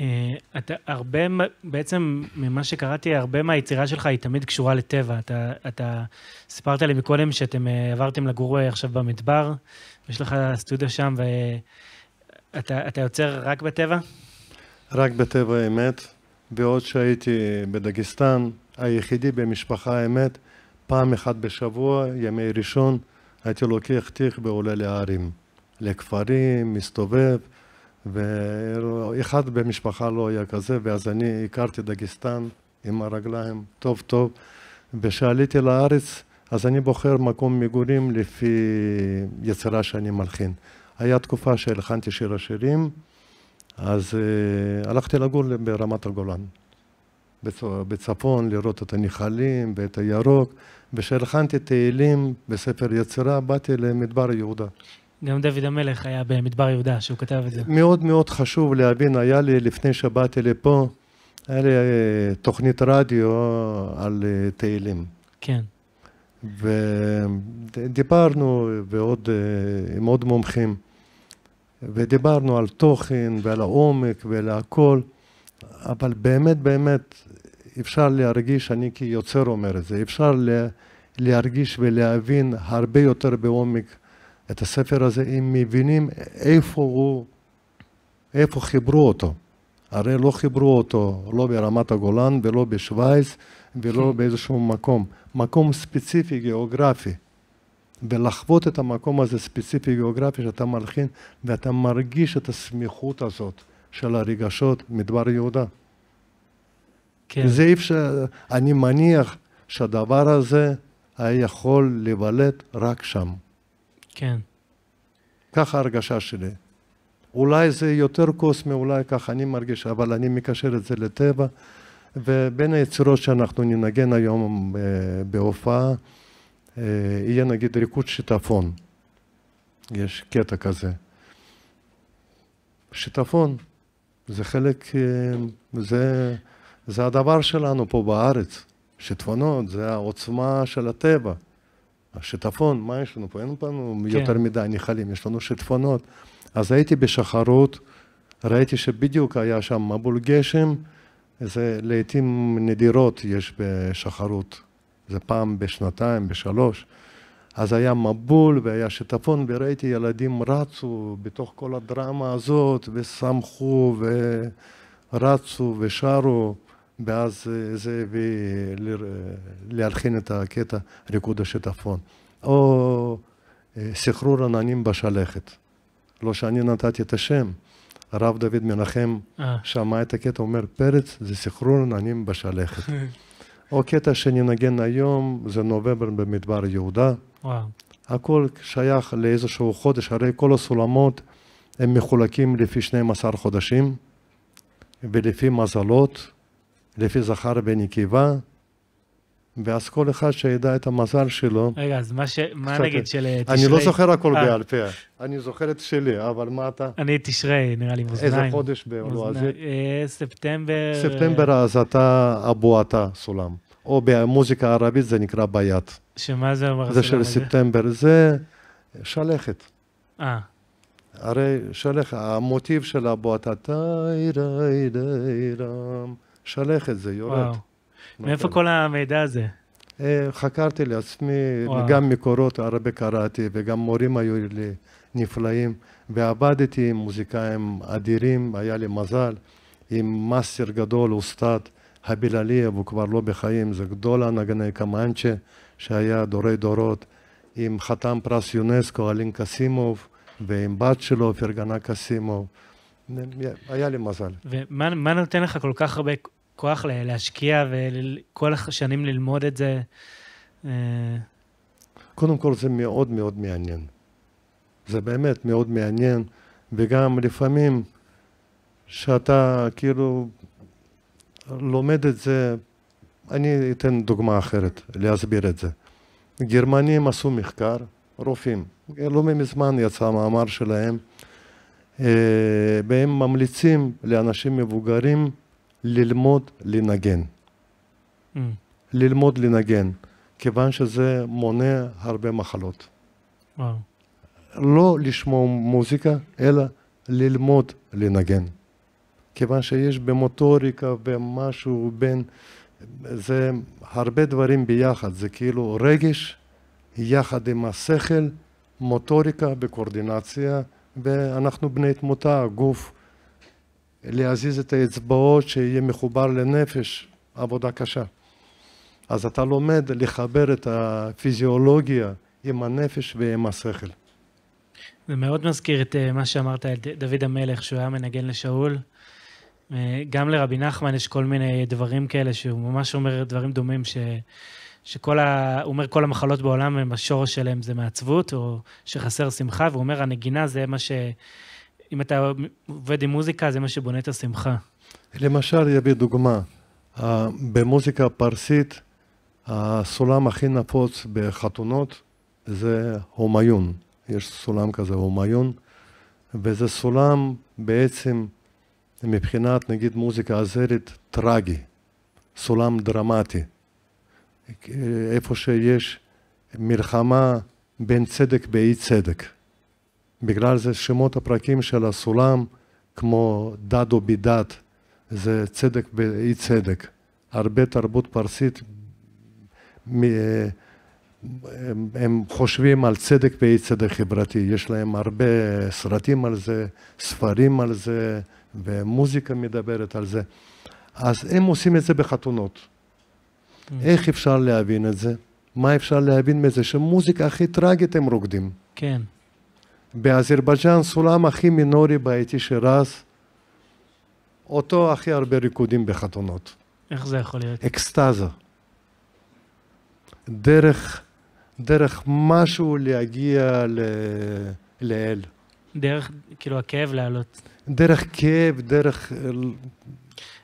[SPEAKER 2] אה, אתה הרבה, בעצם ממה שקראתי, הרבה מהיצירה שלך היא תמיד קשורה לטבע. אתה, סיפרת לי מקודם שאתם אה, עברתם לגור אה, עכשיו במדבר, יש לך סטודיו שם, ואתה יוצר רק בטבע?
[SPEAKER 1] רק בטבע, אמת. בעוד שהייתי בדגיסטן, היחידי במשפחה האמת, פעם אחת בשבוע, ימי ראשון, הייתי לוקח תיק ועולה להרים, לכפרים, מסתובב, ואחד במשפחה לא היה כזה, ואז אני הכרתי דגסטן עם הרגליים טוב טוב, וכשעליתי לארץ, אז אני בוחר מקום מגורים לפי יצירה שאני מלחין. היה תקופה שהלחנתי שיר השירים, אז uh, הלכתי לגור ברמת הגולן. בצפון לראות את הנחלים ואת הירוק. וכשהלחנתי תהילים בספר יצירה, באתי למדבר יהודה.
[SPEAKER 2] גם דוד המלך היה במדבר יהודה, שהוא כתב את זה.
[SPEAKER 1] מאוד מאוד חשוב להבין, היה לי לפני שבאתי לפה, היה לי אה, תוכנית רדיו על אה, תהילים. כן. ודיברנו ועוד, אה, עם עוד מומחים, ודיברנו על תוכן ועל העומק ועל הכל. אבל באמת באמת אפשר להרגיש, אני כיוצר אומר את זה, אפשר להרגיש ולהבין הרבה יותר בעומק את הספר הזה, אם מבינים איפה הוא, איפה חיברו אותו. הרי לא חיברו אותו לא ברמת הגולן ולא בשווייץ ולא כן. באיזשהו מקום, מקום ספציפי גיאוגרפי. ולחוות את המקום הזה ספציפי גיאוגרפי שאתה מלחין ואתה מרגיש את הסמיכות הזאת. של הרגשות, מדבר יהודה. כן. זה אי אפשר, אני מניח שהדבר הזה היה יכול להיוולד רק שם. כן. ככה ההרגשה שלי. אולי זה יותר קוסמי, אולי ככה אני מרגיש, אבל אני מקשר את זה לטבע. ובין היצירות שאנחנו ננגן היום אה, בהופעה, אה, יהיה נגיד ריקוד שיטפון. יש קטע כזה. שיטפון, זה חלק, אה, זה, זה הדבר שלנו פה בארץ. שיטפונות, זה העוצמה של הטבע. השיטפון, מה יש לנו פה? אין לנו כן. יותר מדי נחלים, יש לנו שיטפונות. אז הייתי בשחרות, ראיתי שבדיוק היה שם מבול גשם, זה לעיתים נדירות יש בשחרות. זה פעם בשנתיים, בשלוש. אז היה מבול והיה שיטפון, וראיתי ילדים רצו בתוך כל הדרמה הזאת, ושמחו ורצו ושרו, ואז זה הביא להלחין את הקטע ריקוד השיטפון. או אה, סחרור עננים בשלכת. לא שאני נתתי את השם, הרב דוד מנחם אה. שמע את הקטע, אומר, פרץ זה סחרור עננים בשלכת. או קטע שננגן היום זה נובמבר במדבר יהודה. וואו. הכל שייך לאיזשהו חודש, הרי כל הסולמות הם מחולקים לפי 12 חודשים ולפי מזלות, לפי זכר ונקבה. ואז כל אחד שידע את המזל שלו. רגע, אז מה, ש... מה קצת... נגיד של תשרי? אה, אני לא זוכר הכל אה. בעל פה, אני זוכר את שלי, אבל מה אתה? אני תשרי, נראה לי, מאזניים. איזה חודש בלועזית? אה, ספטמבר... ספטמבר אז אתה אבו עטה סולם, או במוזיקה הערבית זה נקרא ביד. שמה זה אומר? זה של ספטמבר, זה שלכת. אה. הרי שלך, המוטיב של אבו עטה, שלכת זה יורד. וואו. מאיפה כן. כל המידע הזה? אה, חקרתי לעצמי, וואו. גם מקורות הרבה קראתי, וגם מורים היו לי נפלאים, ועבדתי עם מוזיקאים אדירים, היה לי מזל, עם מאסטר גדול, אוסטאד, הביל עלייה, הוא כבר לא בחיים, זה גדול הנגני קמאנצ'ה, שהיה דורי דורות, עם חתם פרס יונסקו, אלין קסימוב, ועם בת שלו, פרגנה קסימוב. היה לי מזל.
[SPEAKER 2] ומה נותן לך כל כך הרבה כוח להשקיע וכל השנים ללמוד את זה. אה,
[SPEAKER 1] קודם כל זה מאוד מאוד מעניין. זה באמת מאוד מעניין, וגם לפעמים שאתה כאילו לומד את זה, אני אתן דוגמה אחרת להסביר את זה. גרמנים עשו מחקר, רופאים, לא מזמן יצא מאמר שלהם, אה, והם ממליצים לאנשים מבוגרים ללמוד לנגן. Mm. ללמוד לנגן, כיוון שזה מונע הרבה מחלות. וואו. לא לשמוע מוזיקה, אלא ללמוד לנגן. כיוון שיש במוטוריקה, במשהו בין... זה הרבה דברים ביחד, זה כאילו רגש יחד עם השכל, מוטוריקה וקורדינציה, ואנחנו בני תמותה, גוף להזיז את האצבעות, שיהיה מחובר לנפש, עבודה קשה. אז אתה לומד לחבר את הפיזיולוגיה עם הנפש ועם השכל.
[SPEAKER 2] זה מאוד מזכיר את אה, מה שאמרת על דוד המלך, שהוא היה מנגן לשאול. אה, גם לרבי נחמן יש כל מיני דברים כאלה, שהוא ממש אומר דברים דומים, ש... שכל ה... הוא אומר כל המחלות בעולם, השורש שלהם זה מעצבות, או שחסר שמחה, והוא אומר הנגינה זה מה ש... אם אתה עובד עם מוזיקה, זה מה שבונה את השמחה.
[SPEAKER 1] למשל, אביא דוגמה. במוזיקה הפרסית, הסולם הכי נפוץ בחתונות זה הומיון. יש סולם כזה, הומיון, וזה סולם בעצם מבחינת, נגיד, מוזיקה עזרית, טרגי, סולם דרמטי. איפה שיש מלחמה בין צדק באי צדק. בגלל זה שמות הפרקים של הסולם, כמו דת או בידת, זה צדק ואי צדק. הרבה תרבות פרסית, הם, הם חושבים על צדק ואי צדק חברתי. יש להם הרבה סרטים על זה, ספרים על זה, ומוזיקה מדברת על זה. אז הם עושים את זה בחתונות. Mm. איך אפשר להבין את זה? מה אפשר להבין מזה? שמוזיקה הכי טראגית הם רוקדים. כן. באזרבייג'אן סולם הכי מינורי בעייתי שרז, אותו הכי הרבה ריקודים בחתונות. איך זה יכול להיות? אקסטזה. דרך, דרך משהו להגיע ל... לאל.
[SPEAKER 2] דרך, כאילו, הכאב לעלות.
[SPEAKER 1] דרך כאב, דרך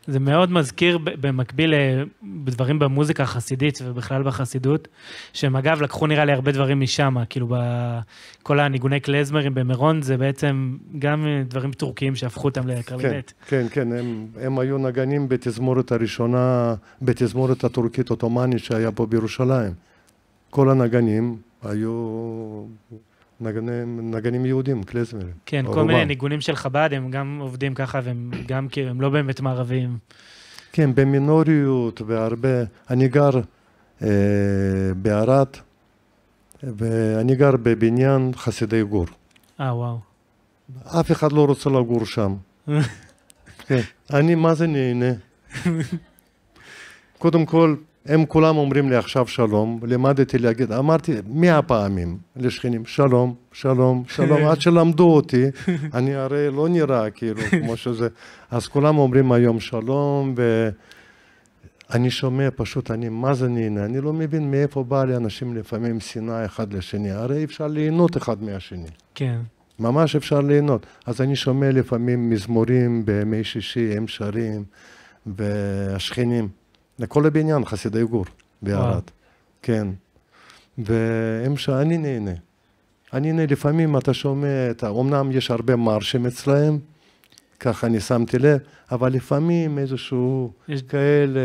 [SPEAKER 1] זה
[SPEAKER 2] מאוד מזכיר במקביל אה, בדברים במוזיקה החסידית ובכלל בחסידות, שהם אגב לקחו נראה לי הרבה דברים משם, כאילו כל הניגוני קלזמרים במירון זה בעצם גם אה, דברים טורקיים שהפכו אותם לקרלינט.
[SPEAKER 1] כן, כן, כן, הם, הם היו נגנים בתזמורת הראשונה, בתזמורת הטורקית עותומנית שהיה פה בירושלים. כל הנגנים היו נגנים, נגנים יהודים, קלזמרים. כן, כל מיני
[SPEAKER 2] ניגונים של חב"ד, הם גם עובדים ככה, והם גם כאילו, הם לא באמת מערבים.
[SPEAKER 1] כן, במינוריות והרבה. אני גר אה, בערד, ואני גר בבניין חסידי גור. אה, וואו. אף אחד לא רוצה לגור שם. כן. אני, מה זה נהנה? קודם כל, הם כולם אומרים לי עכשיו שלום, לימדתי להגיד, אמרתי מאה פעמים לשכנים, שלום, שלום, שלום, עד שלמדו אותי, אני הרי לא נראה כאילו כמו שזה, אז כולם אומרים היום שלום, ואני שומע פשוט, אני מה זה נהנה, אני לא מבין מאיפה בא לאנשים לפעמים שנאה אחד לשני, הרי אפשר ליהנות אחד מהשני. כן. ממש אפשר ליהנות. אז אני שומע לפעמים מזמורים בימי שישי, הם שרים, והשכנים. לכל הבניין, חסידי גור, בערד. כן. והם ש... אני נהנה. אני נהנה, לפעמים אתה שומע, אתה, אמנם יש הרבה מרשים אצלהם, ככה אני שמתי לב, אבל לפעמים איזשהו יש... כאלה,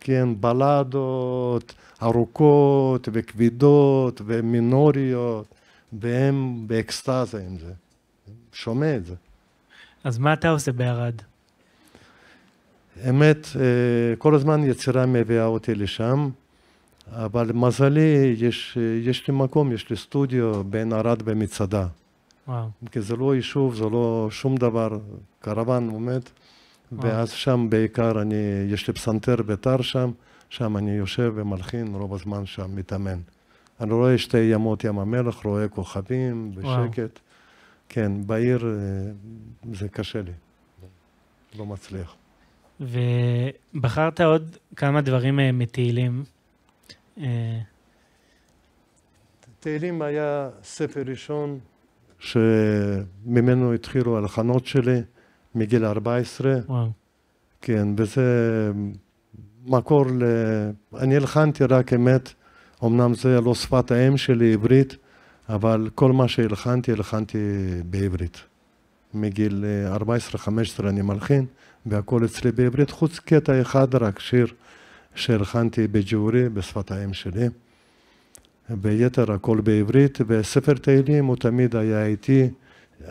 [SPEAKER 1] כן, בלדות ארוכות וכבדות ומינוריות, והם באקסטאזה עם זה. שומע את זה.
[SPEAKER 2] אז מה אתה עושה בערד?
[SPEAKER 1] אמת, אה, כל הזמן יצירה מביאה אותי לשם, אבל מזלי, יש, אה, יש לי מקום, יש לי סטודיו בין ערד ומצדה. וואו. כי זה לא יישוב, זה לא שום דבר, קרוון עומד, ואז שם בעיקר אני, יש לי פסנתר ביתר שם, שם אני יושב ומלחין, רוב הזמן שם מתאמן. אני רואה שתי ימות ים המלח, רואה כוכבים בשקט. וואו. כן, בעיר אה, זה קשה לי, לא מצליח.
[SPEAKER 2] ובחרת עוד כמה דברים אה, מתהילים. אה,
[SPEAKER 1] תהילים היה ספר ראשון שממנו התחילו הלחנות שלי מגיל 14. וואו. כן, וזה מקור ל... אני הלחנתי רק אמת, אמנם זה לא שפת האם שלי, עברית, אבל כל מה שהלחנתי, הלחנתי בעברית. מגיל 14-15 אה, אני מלחין, והכל אצלי בעברית, חוץ קטע אחד רק, שיר שהלחנתי בג'ורי, בשפת האם שלי. ביתר הכל בעברית, וספר תהילים הוא תמיד היה איתי.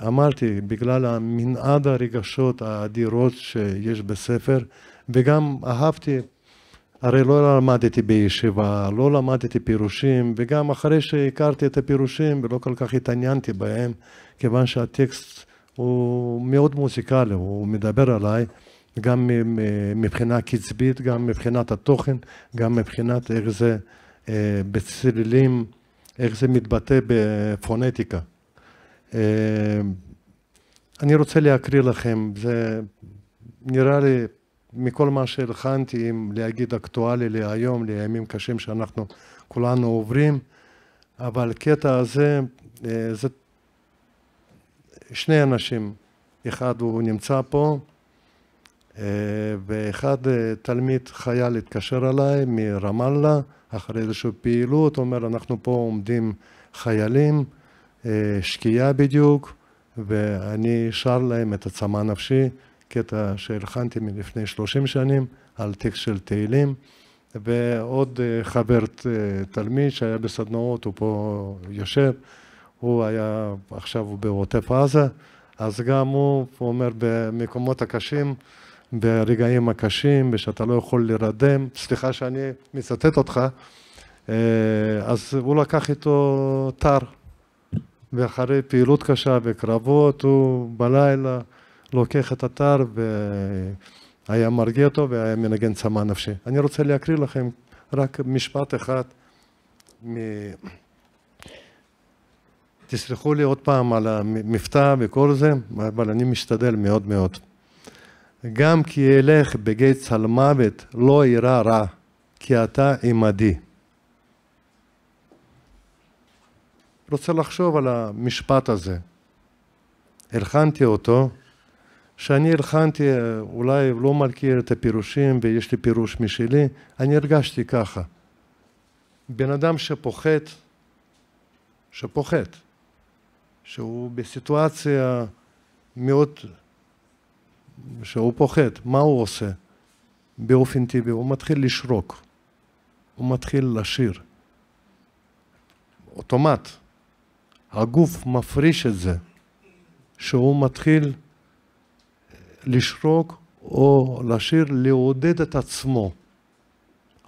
[SPEAKER 1] אמרתי, בגלל המנעד הרגשות האדירות שיש בספר, וגם אהבתי, הרי לא למדתי בישיבה, לא למדתי פירושים, וגם אחרי שהכרתי את הפירושים ולא כל כך התעניינתי בהם, כיוון שהטקסט הוא מאוד מוזיקלי, הוא מדבר עליי. גם מבחינה קצבית, גם מבחינת התוכן, גם מבחינת איך זה אה, בצלילים, איך זה מתבטא בפונטיקה. אה, אני רוצה להקריא לכם, זה נראה לי מכל מה שהלחנתי, אם להגיד אקטואלי להיום, לימים קשים שאנחנו כולנו עוברים, אבל קטע הזה, אה, זה שני אנשים, אחד הוא נמצא פה, אה, ואחד אה, תלמיד חייל התקשר אליי מרמאללה, אחרי איזושהי פעילות, אומר, אנחנו פה עומדים חיילים, אה, שקיעה בדיוק, ואני שר להם את הצמא הנפשי, קטע שהלחנתי מלפני 30 שנים, על טקסט של תהילים, ועוד חבר תלמיד שהיה בסדנאות, הוא פה יושב, הוא היה, עכשיו הוא בעוטף עזה, אז גם הוא, הוא אומר, במקומות הקשים, ברגעים הקשים, ושאתה לא יכול להירדם, סליחה שאני מצטט אותך, אה, אז הוא לקח איתו תר, ואחרי פעילות קשה וקרבות, הוא בלילה לוקח את התר והיה מרגיע אותו והיה מנגן צמא נפשי. אני רוצה להקריא לכם רק משפט אחד מ... תסלחו לי עוד פעם על המבטא וכל זה, אבל אני משתדל מאוד מאוד. גם כי אלך בגיא צלמוות לא אירא רע, כי אתה עמדי. רוצה לחשוב על המשפט הזה. הלחנתי אותו, שאני הלחנתי, אולי לא מכיר את הפירושים ויש לי פירוש משלי, אני הרגשתי ככה. בן אדם שפוחד, שפוחד, שהוא בסיטואציה מאוד שהוא פוחד, מה הוא עושה? באופן טבעי, הוא מתחיל לשרוק, הוא מתחיל לשיר. אוטומט. הגוף מפריש את זה, שהוא מתחיל לשרוק או לשיר, לעודד את עצמו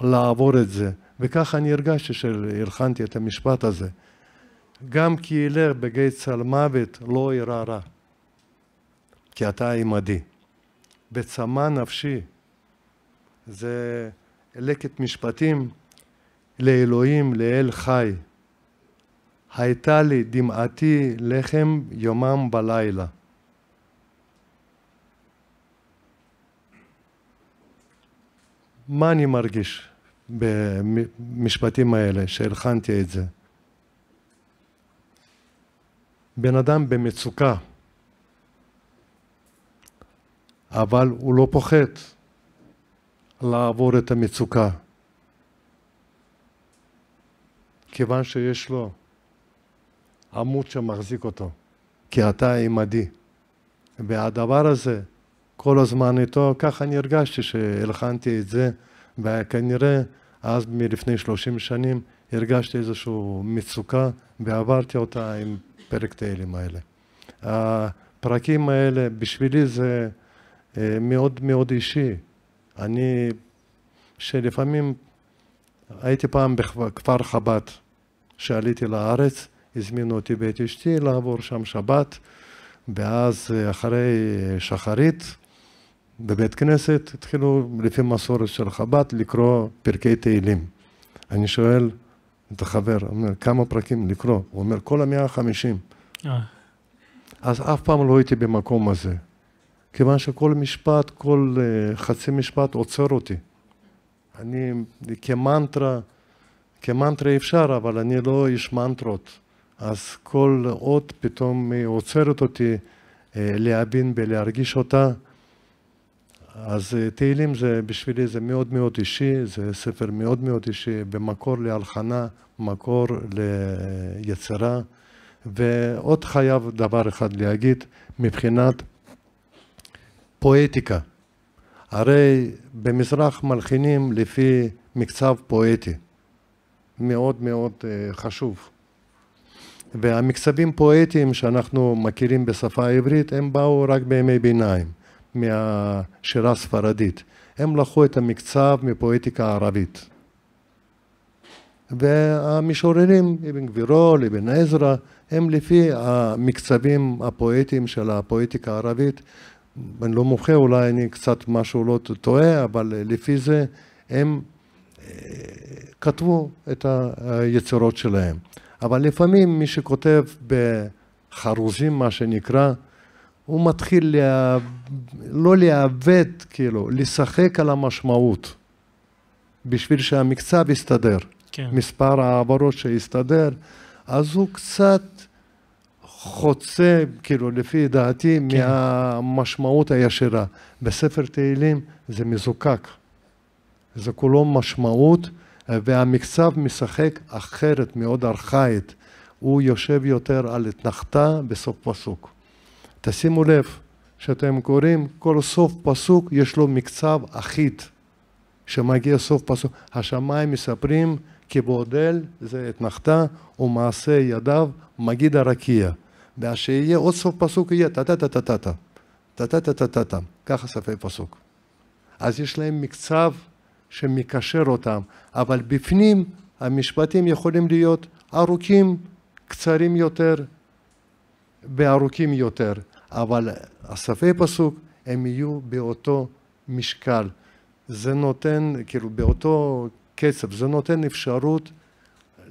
[SPEAKER 1] לעבור את זה. וככה אני הרגשתי שהלחנתי את המשפט הזה. גם כי ילך בגיא צלמוות לא אירע רע, כי אתה עימדי. בצמא נפשי. זה לקט משפטים לאלוהים, לאל חי. הייתה לי דמעתי לחם יומם בלילה. מה אני מרגיש במשפטים האלה, שהלחנתי את זה? בן אדם במצוקה. אבל הוא לא פוחד לעבור את המצוקה, כיוון שיש לו עמוד שמחזיק אותו, כי אתה עימדי. והדבר הזה, כל הזמן איתו, ככה אני הרגשתי שהלחנתי את זה, וכנראה אז מלפני 30 שנים הרגשתי איזושהי מצוקה ועברתי אותה עם פרק תהילים האלה. הפרקים האלה בשבילי זה אה, מאוד מאוד אישי. אני, שלפעמים הייתי פעם בכפר חב"ד, כשעליתי לארץ, הזמינו אותי ואת אשתי לעבור שם שבת, ואז אה, אחרי אה, שחרית, בבית כנסת, התחילו לפי מסורת של חב"ד לקרוא פרקי תהילים. אני שואל את החבר, אומר, כמה פרקים לקרוא? הוא אומר, כל המאה החמישים. אז אף פעם לא הייתי במקום הזה. כיוון שכל משפט, כל אה, חצי משפט עוצר אותי. אני כמנטרה, כמנטרה אפשר, אבל אני לא איש מנטרות. אז כל אות פתאום עוצרת אותי אה, להבין ולהרגיש אותה. אז אה, תהילים זה בשבילי זה מאוד מאוד אישי, זה ספר מאוד מאוד אישי, במקור להלחנה, מקור ליצירה. ועוד חייב דבר אחד להגיד, מבחינת פואטיקה. הרי במזרח מלחינים לפי מקצב פואטי, מאוד מאוד אה, חשוב. והמקצבים פואטיים שאנחנו מכירים בשפה העברית, הם באו רק בימי ביניים, מהשירה הספרדית. הם לקחו את המקצב מפואטיקה ערבית. והמשוררים, אבן גבירול, אבן עזרא, הם לפי המקצבים הפואטיים של הפואטיקה הערבית, אני לא מוחה, אולי אני קצת משהו לא טועה, אבל אה, לפי זה הם אה, כתבו את היצירות שלהם. אבל לפעמים מי שכותב בחרוזים, מה שנקרא, הוא מתחיל לה... לא לעוות, כאילו, לשחק על המשמעות, בשביל שהמקצב יסתדר. כן. מספר העברות שיסתדר, אז הוא קצת חוצה, כאילו, לפי דעתי, כן. מהמשמעות הישירה. בספר תהילים זה מזוקק. זה כולו משמעות, והמקצב משחק אחרת, מאוד ארכאית. הוא יושב יותר על אתנחתה בסוף פסוק. תשימו לב, שאתם קוראים, כל סוף פסוק יש לו מקצב אחיד. שמגיע סוף פסוק, השמיים מספרים כי בודל זה אתנחתה ומעשה ידיו מגיד הרקיע. ושיהיה עוד סוף פסוק יהיה טה-טה-טה-טה-טה, טה-טה-טה-טה-טה, ככה סופי פסוק. אז יש להם מקצב שמקשר אותם, אבל בפנים המשפטים יכולים להיות ארוכים, קצרים יותר וארוכים יותר, אבל ספי פסוק הם יהיו באותו משקל. זה נותן, כאילו באותו קצב, זה נותן אפשרות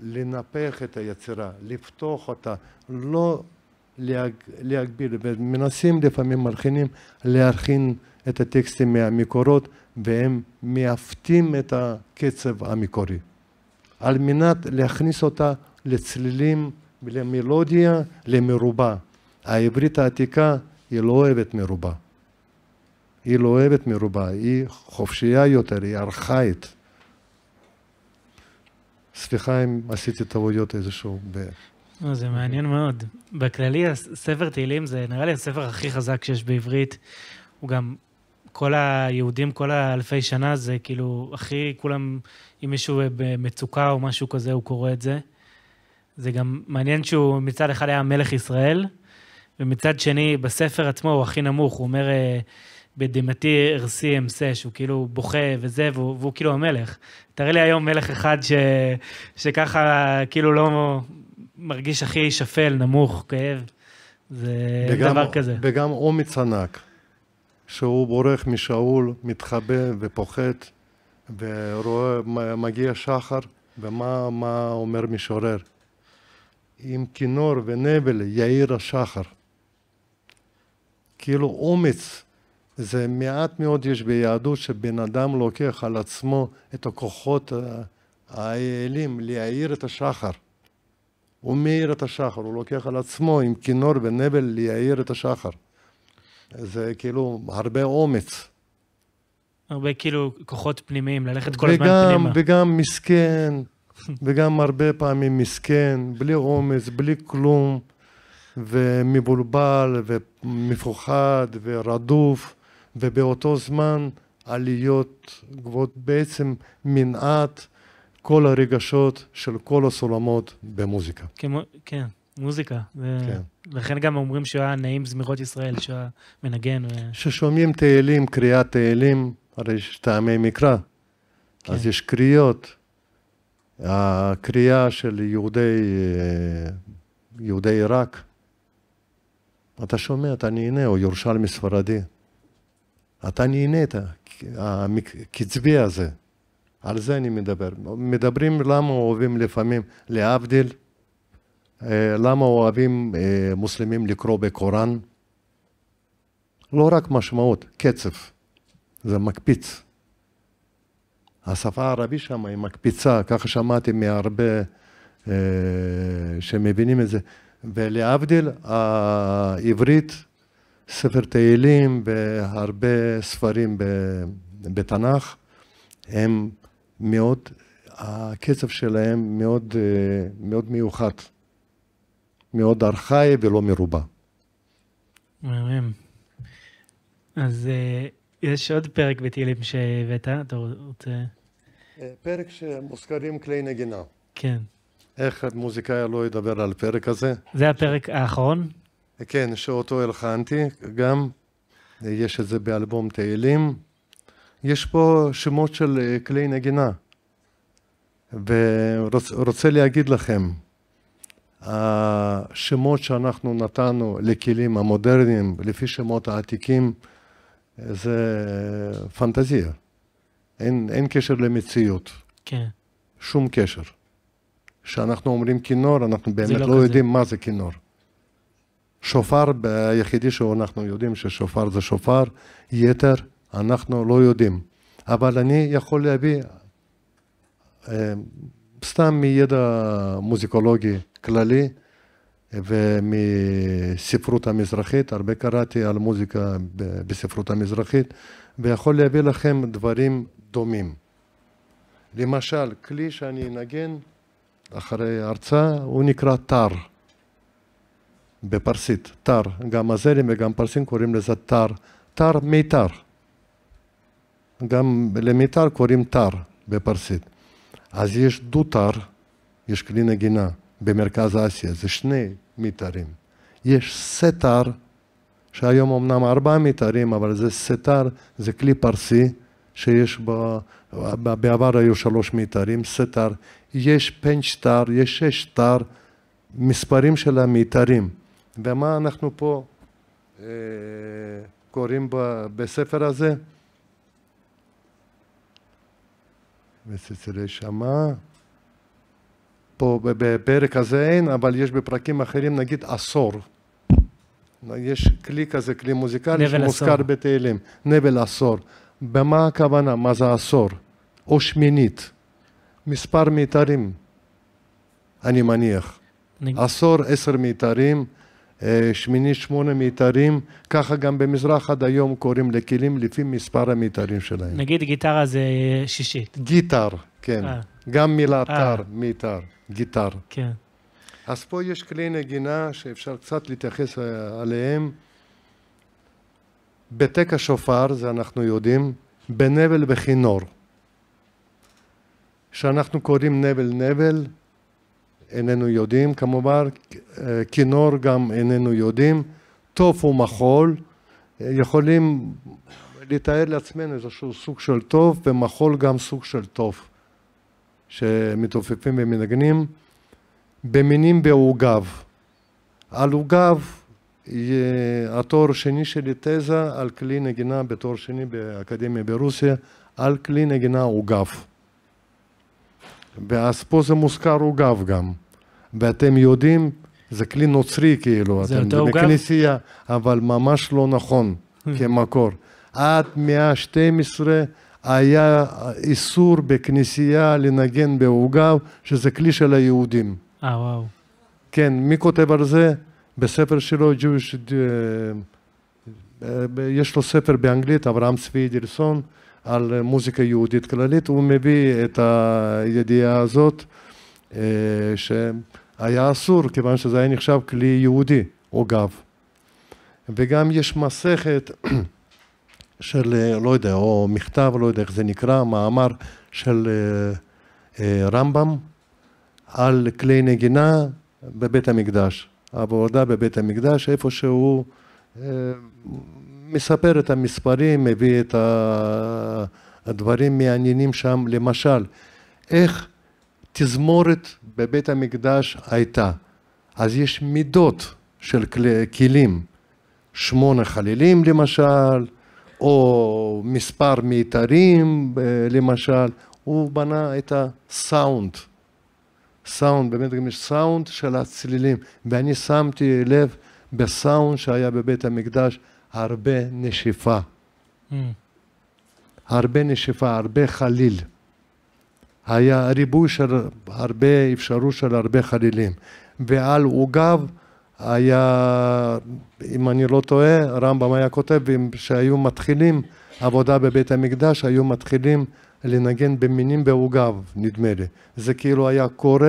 [SPEAKER 1] לנפח את היצירה, לפתוח אותה, לא להג, להגביל, ומנסים לפעמים מלחינים להכין את הטקסטים מהמקורות והם מעוותים את הקצב המקורי על מנת להכניס אותה לצלילים ולמלודיה, למרובע. העברית העתיקה היא לא אוהבת מרובע. היא לא אוהבת מרובע, היא חופשייה יותר, היא ארכאית. סליחה אם עשיתי טעויות איזשהו.
[SPEAKER 2] אה, זה מעניין מאוד. בכללי, ספר תהילים זה נראה לי הספר הכי חזק שיש בעברית. הוא גם, כל היהודים, כל האלפי שנה, זה כאילו, הכי כולם, אם מישהו במצוקה או משהו כזה, הוא קורא את זה. זה גם מעניין שהוא מצד אחד היה מלך ישראל, ומצד שני, בספר עצמו הוא הכי נמוך, הוא אומר, אה, בדמעתי ארסי אמסה, שהוא כאילו בוכה וזה, והוא, והוא כאילו המלך. תראה לי היום מלך אחד ש, שככה כאילו לא, מרגיש הכי שפל, נמוך, כאב. זה בגם, דבר כזה.
[SPEAKER 1] וגם אומץ ענק, שהוא בורח משאול, מתחבא ופוחד, ורואה, מגיע שחר, ומה מה אומר משורר? עם כינור ונבל יאיר השחר. כאילו אומץ, זה מעט מאוד יש ביהדות שבן אדם לוקח על עצמו את הכוחות האלים אה, להאיר את השחר. הוא מאיר את השחר, הוא לוקח על עצמו עם כינור ונבל להאיר את השחר. זה כאילו הרבה אומץ.
[SPEAKER 2] הרבה כאילו כוחות פנימיים, ללכת כל וגם, הזמן פנימה.
[SPEAKER 1] וגם מסכן, וגם הרבה פעמים מסכן, בלי אומץ, בלי כלום, ומבולבל, ומפוחד, ורדוף, ובאותו זמן עליות גבוהות, בעצם מנעד כל הרגשות של כל הסולמות במוזיקה.
[SPEAKER 2] כמו, כן, מוזיקה. ו... כן. לכן גם אומרים שהוא היה נעים זמירות ישראל, שהוא היה מנגן. ו...
[SPEAKER 1] ששומעים תהילים, קריאת תהילים, הרי יש טעמי מקרא, כן. אז יש קריאות. הקריאה של יהודי, אה, יהודי עיראק, אתה שומע, אתה נהנה, או ירושלמי ספרדי. אתה נהנית, הקצבי הזה. על זה אני מדבר. מדברים למה אוהבים לפעמים, להבדיל, אה, למה אוהבים אה, מוסלמים לקרוא בקוראן. לא רק משמעות, קצב. זה מקפיץ. השפה הערבית שם היא מקפיצה, ככה שמעתי מהרבה אה, שמבינים את זה. ולהבדיל, העברית, ספר תהילים והרבה ספרים בתנ"ך, הם מאוד, הקצב שלהם מאוד, אה, מאוד מיוחד, מאוד ארכאי ולא מרובע.
[SPEAKER 2] מהמם. אז אה, יש עוד פרק בתהילים שהבאת, אתה רוצה...
[SPEAKER 1] אה, פרק שמוזכרים כלי נגינה. כן. איך מוזיקאי לא ידבר על הפרק הזה? זה הפרק האחרון? כן, שאותו הלחנתי גם. יש את זה באלבום תהילים. יש פה שמות של אה, כלי נגינה. ורוצה להגיד לכם, השמות שאנחנו נתנו לכלים המודרניים, לפי שמות העתיקים, זה פנטזיה. אין, אין קשר למציאות. כן. שום קשר. כשאנחנו אומרים כינור, אנחנו באמת לא, לא יודעים מה זה כינור. שופר, היחידי שאנחנו יודעים ששופר זה שופר, יתר אנחנו לא יודעים. אבל אני יכול להביא אה, סתם מידע מוזיקולוגי כללי ומספרות המזרחית, הרבה קראתי על מוזיקה בספרות המזרחית, ויכול להביא לכם דברים דומים. למשל, כלי שאני אנגן אחרי הרצאה, הוא נקרא תר, בפרסית, תר. גם הזרים וגם פרסים קוראים לזה תר. תר מיתר. גם למיתר קוראים תר בפרסית. אז יש דו-תר, יש כלי נגינה במרכז אסיה, זה שני מיתרים. יש סטר, שהיום אמנם ארבעה מיתרים, אבל זה סטר, זה כלי פרסי, שיש בו, בעבר היו שלוש מיתרים, סטר, יש פנצ'טר, יש ששטר, מספרים של המיתרים. ומה אנחנו פה אה, קוראים בספר הזה? וצלצלי שמע. פה בפרק הזה אין, אבל יש בפרקים אחרים נגיד עשור. יש כלי כזה, כלי מוזיקלי שמוזכר בתהילים, נבל עשור. במה הכוונה? מה זה עשור? או שמינית. מספר מיתרים, אני מניח. נגיד. עשור, עשר מיתרים. אה, שמיני שמונה מיתרים, ככה גם במזרח עד היום קוראים לכלים לפי מספר המיתרים שלהם.
[SPEAKER 2] נגיד גיטרה זה
[SPEAKER 1] שישית. גיטר, כן. אה. גם מילה תר, אה. מיתר, גיטר. כן. אז פה יש כלי נגינה שאפשר קצת להתייחס אליהם. אה, בתק השופר, זה אנחנו יודעים, בנבל וכינור. שאנחנו קוראים נבל נבל, איננו יודעים כמובן, כינור גם איננו יודעים, טוף ומחול, יכולים לתאר לעצמנו איזשהו סוג של טוף, ומחול גם סוג של טוף, שמתעופפים ומנגנים, במינים בעוגב. על עוגב, התואר השני שלי תזה על כלי נגינה בתואר שני באקדמיה ברוסיה, על כלי נגינה עוגב. ואז פה זה מוזכר עוגב גם. ואתם יהודים, זה כלי נוצרי כאילו, זה אתם בכנסייה, אבל ממש לא נכון כמקור. עד מאה ה-12 היה איסור בכנסייה לנגן בעוגב, שזה כלי של היהודים. אה, וואו. כן, מי כותב על זה? בספר שלו, Jewish, uh, uh, יש לו ספר באנגלית, אברהם צבי אדלסון, על מוזיקה יהודית כללית, הוא מביא את הידיעה הזאת, uh, ש... היה אסור, כיוון שזה היה נחשב כלי יהודי או גב. וגם יש מסכת של, אה, לא יודע, או מכתב, לא יודע איך זה נקרא, מאמר של אה, אה, רמב"ם על כלי נגינה בבית המקדש. עבודה בבית המקדש, איפה שהוא מספר את המספרים, מביא את הדברים מעניינים שם. למשל, איך תזמורת בבית המקדש הייתה. אז יש מידות של כלים, שמונה חלילים למשל, או מספר מיתרים אה, למשל, הוא בנה את הסאונד. סאונד, באמת גם יש סאונד של הצלילים, ואני שמתי לב בסאונד שהיה בבית המקדש הרבה נשיפה. Mm. הרבה נשיפה, הרבה חליל. היה ריבוי של הרבה, אפשרות של הרבה חלילים. ועל עוגב היה, אם אני לא טועה, רמב"ם היה כותב שהיו מתחילים עבודה בבית המקדש, היו מתחילים לנגן במינים בעוגב, נדמה לי. זה כאילו היה קורא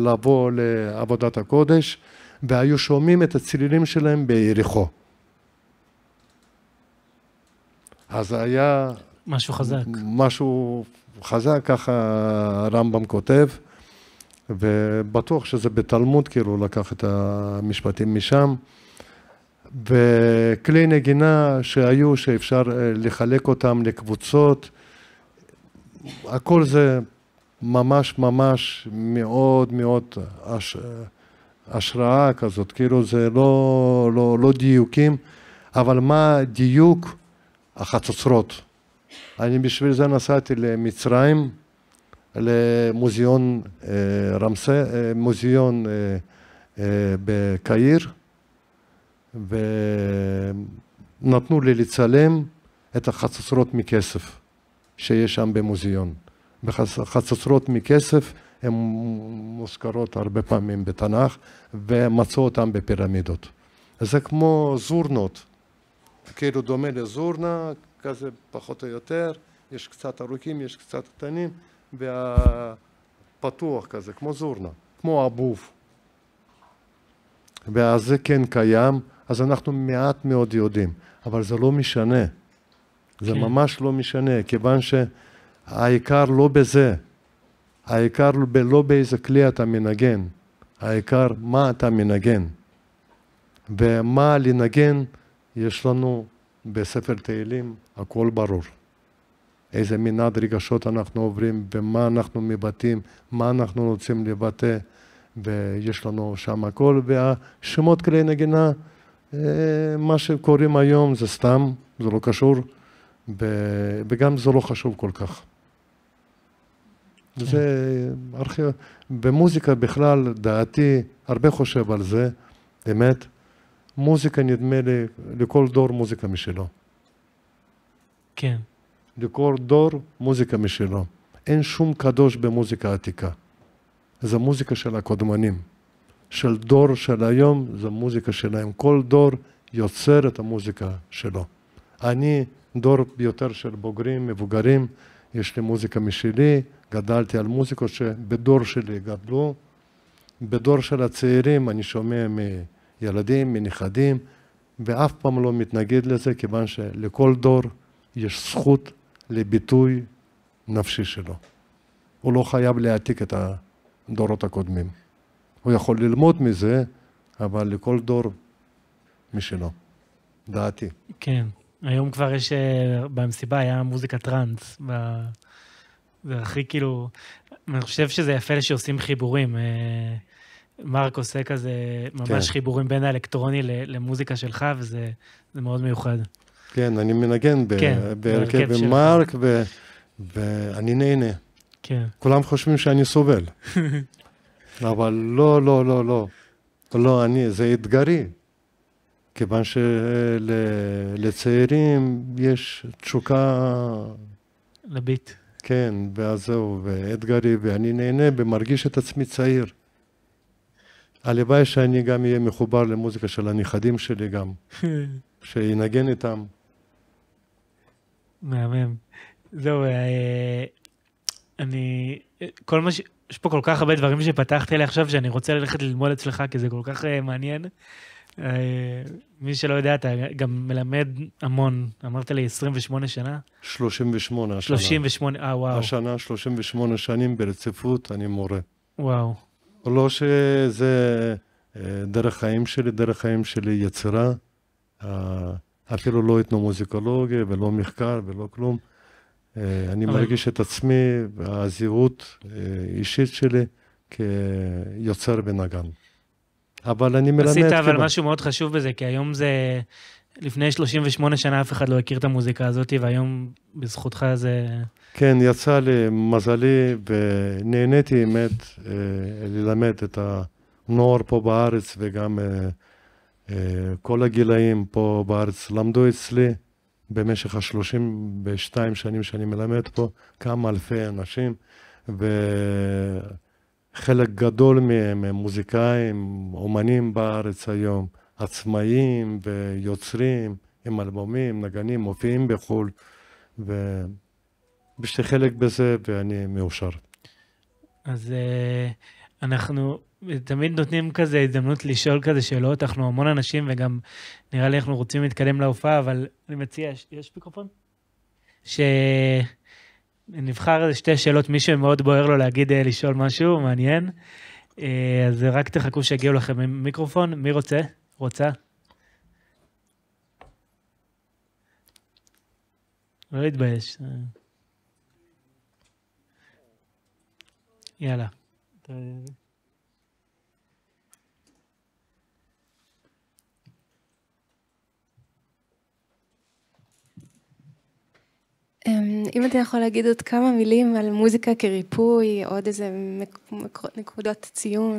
[SPEAKER 1] לבוא לעבודת הקודש, והיו שומעים את הצלילים שלהם ביריחו. אז היה... משהו חזק. משהו חזק, ככה הרמב"ם כותב, ובטוח שזה בתלמוד, כאילו, לקח את המשפטים משם. וכלי נגינה שהיו, שאפשר אה, לחלק אותם לקבוצות, הכל זה ממש ממש מאוד מאוד הש... השראה כזאת, כאילו זה לא, לא, לא דיוקים, אבל מה דיוק החצוצרות? אני בשביל זה נסעתי למצרים, למוזיאון אה, רמסה, אה, מוזיאון אה, אה, בקהיר, ונתנו לי לצלם את החצוצרות מכסף שיש שם במוזיאון. חצוצרות מכסף הן מוזכרות הרבה פעמים בתנ"ך, ומצאו אותן בפירמידות. זה כמו זורנות, כאילו דומה לזורנה, כזה פחות או יותר, יש קצת ארוכים, יש קצת קטנים, והפתוח כזה, כמו זורנה, כמו הבוב. ואז זה כן קיים, אז אנחנו מעט מאוד יודעים, אבל זה לא משנה. זה כן. ממש לא משנה, כיוון שהעיקר לא בזה, העיקר לא באיזה כלי אתה מנגן, העיקר מה אתה מנגן. ומה לנגן יש לנו בספר תהילים הכל ברור. איזה מנעד רגשות אנחנו עוברים ומה אנחנו מבטאים, מה אנחנו רוצים לבטא, ויש לנו שם הכל, והשמות כלי נגינה, אה, מה שקוראים היום זה סתם, זה לא קשור, וגם זה לא חשוב כל כך. כן. זה ארכיב... במוזיקה בכלל, דעתי, הרבה חושב על זה, אמת. מוזיקה, נדמה לי, לכל דור מוזיקה משלו. כן. לכל דור מוזיקה משלו. אין שום קדוש במוזיקה עתיקה. זו מוזיקה של הקודמנים. של דור של היום, זו מוזיקה שלהם. כל דור יוצר את המוזיקה שלו. אני דור יותר של בוגרים, מבוגרים, יש לי מוזיקה משלי, גדלתי על מוזיקות שבדור שלי גדלו. בדור של הצעירים אני שומע מילדים, מנכדים, ואף פעם לא מתנגד לזה, כיוון שלכל דור יש זכות לביטוי נפשי שלו. הוא לא חייב להעתיק את הדורות הקודמים. הוא יכול ללמוד מזה, אבל לכל דור משלו. דעתי.
[SPEAKER 2] כן. היום כבר יש, אה, במסיבה היה מוזיקה טראנס. ב... זה הכי כאילו, אני חושב שזה יפה שעושים חיבורים. אה, מרק עושה כזה ממש כן. חיבורים בין האלקטרוני למוזיקה שלך, וזה מאוד מיוחד.
[SPEAKER 1] כן, אני מנגן כן, בהרכב עם מרק, ואני נהנה. כן. כולם חושבים שאני סובל. אבל לא, לא, לא, לא. לא, אני, זה אתגרי. כיוון שלצעירים של, יש תשוקה... לביט. כן, ואז זהו, ואתגרי, ואני נהנה ומרגיש את עצמי צעיר. הלוואי שאני גם אהיה מחובר למוזיקה של הנכדים שלי גם, שינגן איתם.
[SPEAKER 2] מהמם. זהו, אה, אני... כל מה ש... יש פה כל כך הרבה דברים שפתחתי לי עכשיו, שאני רוצה ללכת ללמוד אצלך, כי זה כל כך uh, מעניין. Uh, מי שלא יודע, אתה גם מלמד המון. אמרת לי 28 שנה?
[SPEAKER 1] 38 השנה. 38, אה, וואו. השנה 38 שנים ברציפות אני מורה. וואו. לא שזה דרך חיים שלי, דרך חיים שלי יצירה. אפילו לא אתנומוזיקולוגיה ולא מחקר ולא כלום. אה, אני אבל... מרגיש את עצמי, והזהות אה, האישית שלי, כיוצר ונגן. אבל אני מלמד... עשית אבל כמעט.
[SPEAKER 2] משהו מאוד חשוב בזה, כי היום זה... לפני 38 שנה אף אחד לא הכיר את המוזיקה הזאת, והיום בזכותך זה...
[SPEAKER 1] כן, יצא לי מזלי ונהניתי באמת אה, ללמד את הנוער פה בארץ וגם אה, כל הגילאים פה בארץ למדו אצלי במשך ה-32 שנים שאני מלמד פה, כמה אלפי אנשים, וחלק גדול מהם הם מוזיקאים, אומנים בארץ היום, עצמאים ויוצרים, עם אלבומים, נגנים, מופיעים בחו"ל, ויש לי חלק בזה ואני מאושר.
[SPEAKER 2] אז אה, אנחנו תמיד נותנים כזה הזדמנות לשאול כזה שאלות, אנחנו המון אנשים וגם נראה לי אנחנו רוצים להתקדם להופעה, אבל אני מציע, יש מיקרופון? שנבחר איזה שתי שאלות, מי שמאוד בוער לו להגיד, אה, לשאול משהו, מעניין. אה, אז רק תחכו שיגיעו לכם עם מיקרופון, מי רוצה? רוצה? לא להתבייש. יאללה. אמ, אם אתה יכול להגיד עוד כמה מילים על מוזיקה כריפוי, עוד איזה נקודות ציון.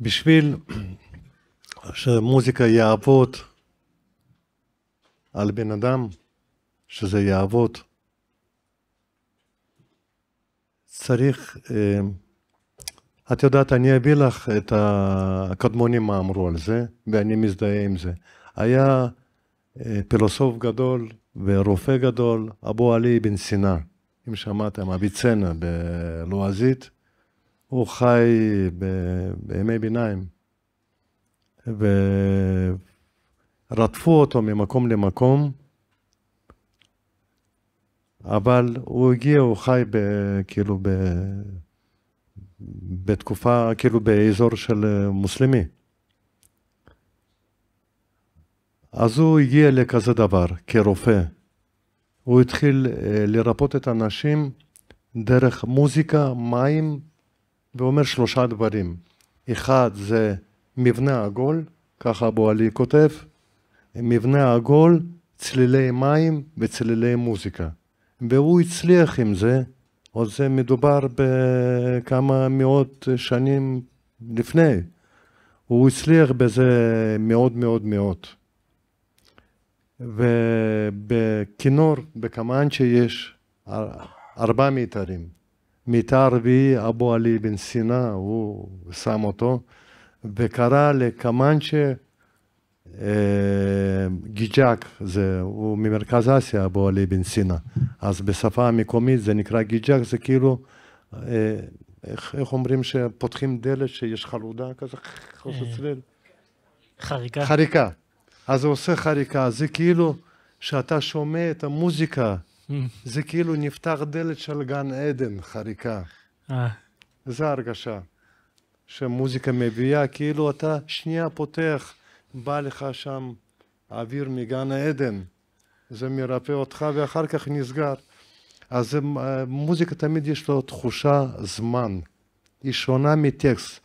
[SPEAKER 1] בשביל שמוזיקה יעבוד על בן אדם, שזה יעבוד, צריך, אמ, את יודעת, אני אביא לך את הקדמונים מה אמרו על זה, ואני מזדהה עם זה. היה אה, פילוסוף גדול ורופא גדול, אבו עלי בן סינה, אם שמעתם, אביצנה בלועזית, הוא חי ב... בימי ביניים, ורדפו אותו ממקום למקום, אבל הוא הגיע, הוא חי ב... כאילו ב... בתקופה, כאילו באזור של אה, מוסלמי. אז הוא הגיע לכזה דבר, כרופא. הוא התחיל אה, לרפות את האנשים דרך מוזיקה, מים, ואומר שלושה דברים. אחד זה מבנה עגול, ככה אבו עלי כותב, מבנה עגול, צלילי מים וצלילי מוזיקה. והוא הצליח עם זה, עוד זה מדובר בכמה מאות שנים לפני. הוא הצליח בזה מאוד מאוד מאוד. ובכינור, בקמאנצ'ה יש ארבעה מיתרים. מיתר רביעי, אבו עלי בן סינא, הוא שם אותו, וקרא לקמאנצ'ה גיג'אק, זה, הוא ממרכז אסיה, אבו עלי בן סינא. אז בשפה המקומית זה נקרא גיג'אק, זה כאילו, אה, איך, איך אומרים שפותחים דלת שיש חלודה כזה, אה, חריקה. חריקה. אז הוא עושה חריקה, זה כאילו שאתה שומע את המוזיקה, mm. זה כאילו נפתח דלת של גן עדן, חריקה. אה. זה הרגשה שמוזיקה מביאה, כאילו אתה שנייה פותח, בא לך שם אוויר מגן עדן, זה מרפא אותך ואחר כך נסגר. אז אה, מוזיקה תמיד יש לו תחושה זמן, היא שונה מטקסט.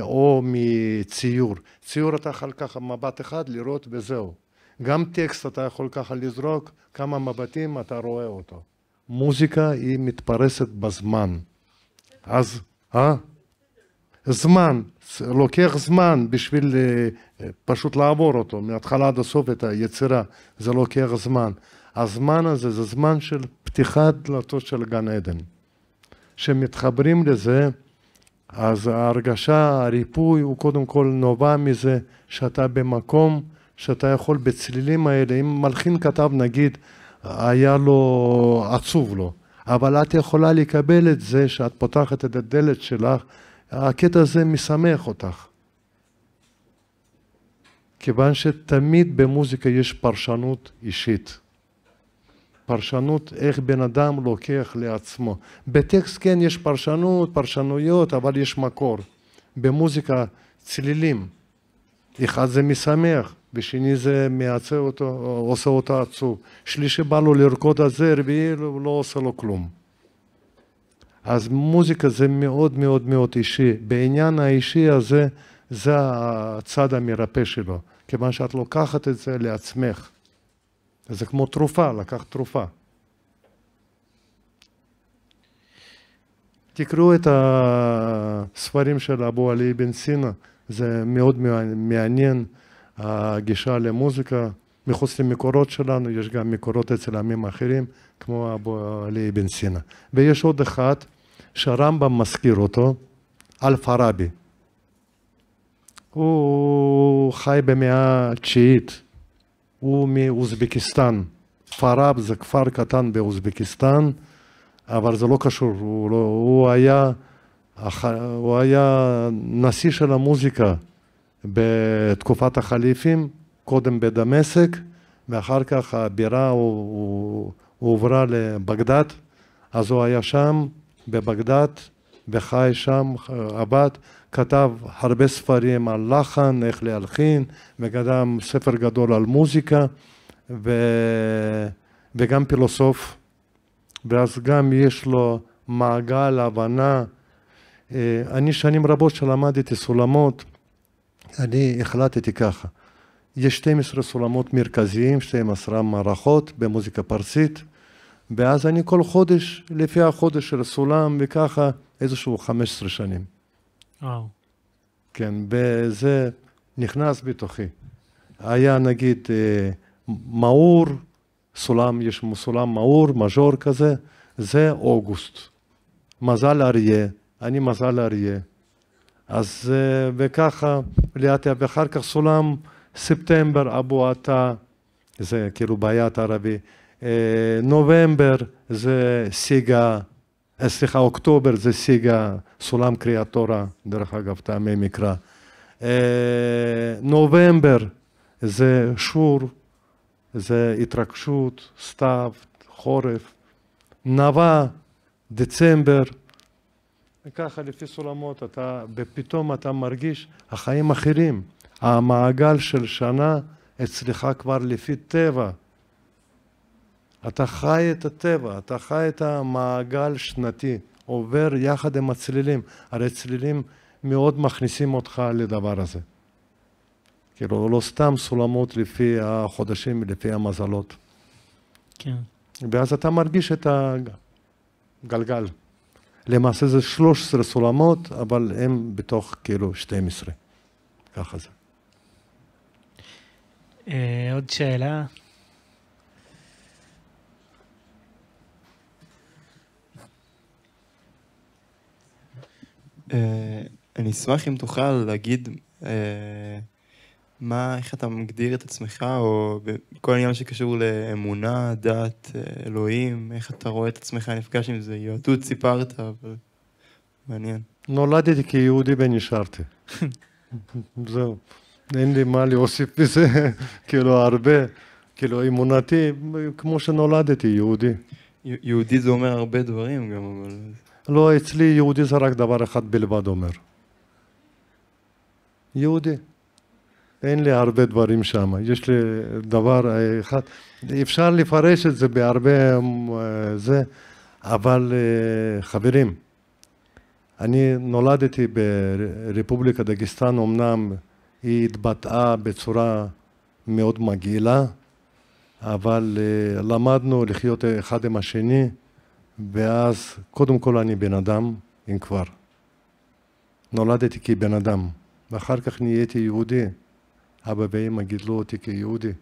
[SPEAKER 1] או מציור. ציור אתה יכול ככה מבט אחד לראות וזהו. גם טקסט אתה יכול ככה לזרוק, כמה מבטים אתה רואה אותו. מוזיקה היא מתפרסת בזמן. אז, אה? זמן, לוקח זמן בשביל אה, פשוט לעבור אותו, מההתחלה עד הסוף את היצירה, זה לוקח זמן. הזמן הזה זה זמן של פתיחת דלתות של גן עדן. כשמתחברים לזה אז ההרגשה, הריפוי, הוא קודם כל נובע מזה שאתה במקום שאתה יכול בצלילים האלה, אם מלחין כתב נגיד, היה לו עצוב לו, אבל את יכולה לקבל את זה שאת פותחת את הדלת שלך, הקטע הזה משמח אותך. כיוון שתמיד במוזיקה יש פרשנות אישית. פרשנות איך בן אדם לוקח לעצמו. בטקסט כן יש פרשנות, פרשנויות, אבל יש מקור. במוזיקה צלילים. אחד זה משמח, ושני זה מעצה אותו, עושה אותו עצוב. שלישי בא לו לרקוד על זה, רביעי לא עושה לו כלום. אז מוזיקה זה מאוד מאוד מאוד אישי. בעניין האישי הזה, זה הצד המרפא שלו. כיוון שאת לוקחת את זה לעצמך. זה כמו תרופה, לקח תרופה. תקראו את הספרים של אבו עלי בן סינה, זה מאוד מעניין, הגישה למוזיקה. מחוץ למקורות שלנו, יש גם מקורות אצל עמים אחרים, כמו אבו עלי בן סינה. ויש עוד אחד שהרמב"ם מזכיר אותו, אלפראבי. הוא חי במאה התשיעית. הוא מאוזבקיסטן. פאראב זה כפר קטן באוזבקיסטן, אבל זה לא קשור, הוא, לא, הוא, היה, הוא היה נשיא של המוזיקה בתקופת החליפים, קודם בדמשק, ואחר כך הבירה הועברה לבגדד, אז הוא היה שם, בבגדד, וחי שם, עבד. כתב הרבה ספרים על לחן, איך להלחין, וגם ספר גדול על מוזיקה, ו... וגם פילוסוף, ואז גם יש לו מעגל הבנה. אה, אני שנים רבות שלמדתי סולמות, אני החלטתי ככה, יש 12 סולמות מרכזיים, 12 מערכות במוזיקה פרסית, ואז אני כל חודש, לפי החודש של הסולם, וככה איזשהו 15 שנים. וואו. כן, וזה נכנס בתוכי. היה נגיד אה, מאור, סולם, יש סולם מאור, מז'ור כזה, זה אוגוסט. מזל אריה, אני מזל אריה. אז אה, וככה, לאט לאט, ואחר כך סולם ספטמבר, אבו עטה, זה כאילו בעיית ערבי. אה, נובמבר זה סיגה. אה, סליחה, אוקטובר זה סיגה, סולם קריאת תורה, דרך אגב, טעמי מקרא. אה, נובמבר זה שור, זה התרגשות, סתיו, חורף. נבע, דצמבר. ככה לפי סולמות, אתה, ופתאום אתה מרגיש החיים אחרים. המעגל של שנה אצלך כבר לפי טבע. אתה חי את הטבע, אתה חי את המעגל שנתי, עובר יחד עם הצלילים. הרי צלילים מאוד מכניסים אותך לדבר הזה. כאילו, לא סתם סולמות לפי החודשים, לפי המזלות. כן. ואז אתה מרגיש את הגלגל. למעשה זה 13 סולמות, אבל הם בתוך כאילו 12. ככה זה.
[SPEAKER 2] אה, עוד שאלה.
[SPEAKER 1] אה, אני אשמח אם תוכל להגיד אה, מה, איך אתה מגדיר את עצמך, או בכל עניין שקשור לאמונה, דת, אה, אלוהים, איך אתה רואה את עצמך נפגש עם זה, יהדות סיפרת, אבל מעניין. נולדתי כיהודי ונשארתי. זהו. אין לי מה להוסיף מזה, כאילו הרבה, כאילו אמונתי, כמו שנולדתי, יהודי. יהודי זה אומר הרבה דברים גם, אבל... לא, אצלי יהודי זה רק דבר אחד בלבד אומר. יהודי. אין לי הרבה דברים שם, יש לי דבר אה, אחד, אפשר לפרש את זה בהרבה אה, זה, אבל אה, חברים, אני נולדתי ברפובליקה דגיסטן, אמנם היא התבטאה בצורה מאוד מגעילה, אבל למדנו לחיות אחד עם השני. ואז קודם כל אני בן אדם, אם כבר. נולדתי כבן אדם, ואחר כך נהייתי יהודי. אבא ואמא גידלו אותי כיהודי,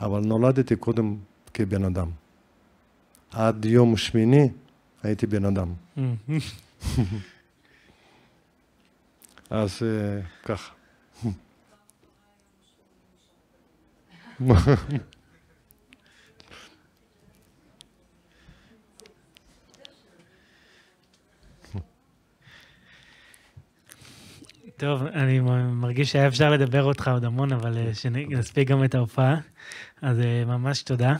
[SPEAKER 1] אבל נולדתי קודם כבן אדם. עד יום שמיני הייתי בן אדם. אז אה, ככה.
[SPEAKER 2] טוב, אני מרגיש שהיה אפשר לדבר אותך עוד המון, אבל אה, אוקיי. שנספיק גם את ההופעה, אז אה, ממש תודה.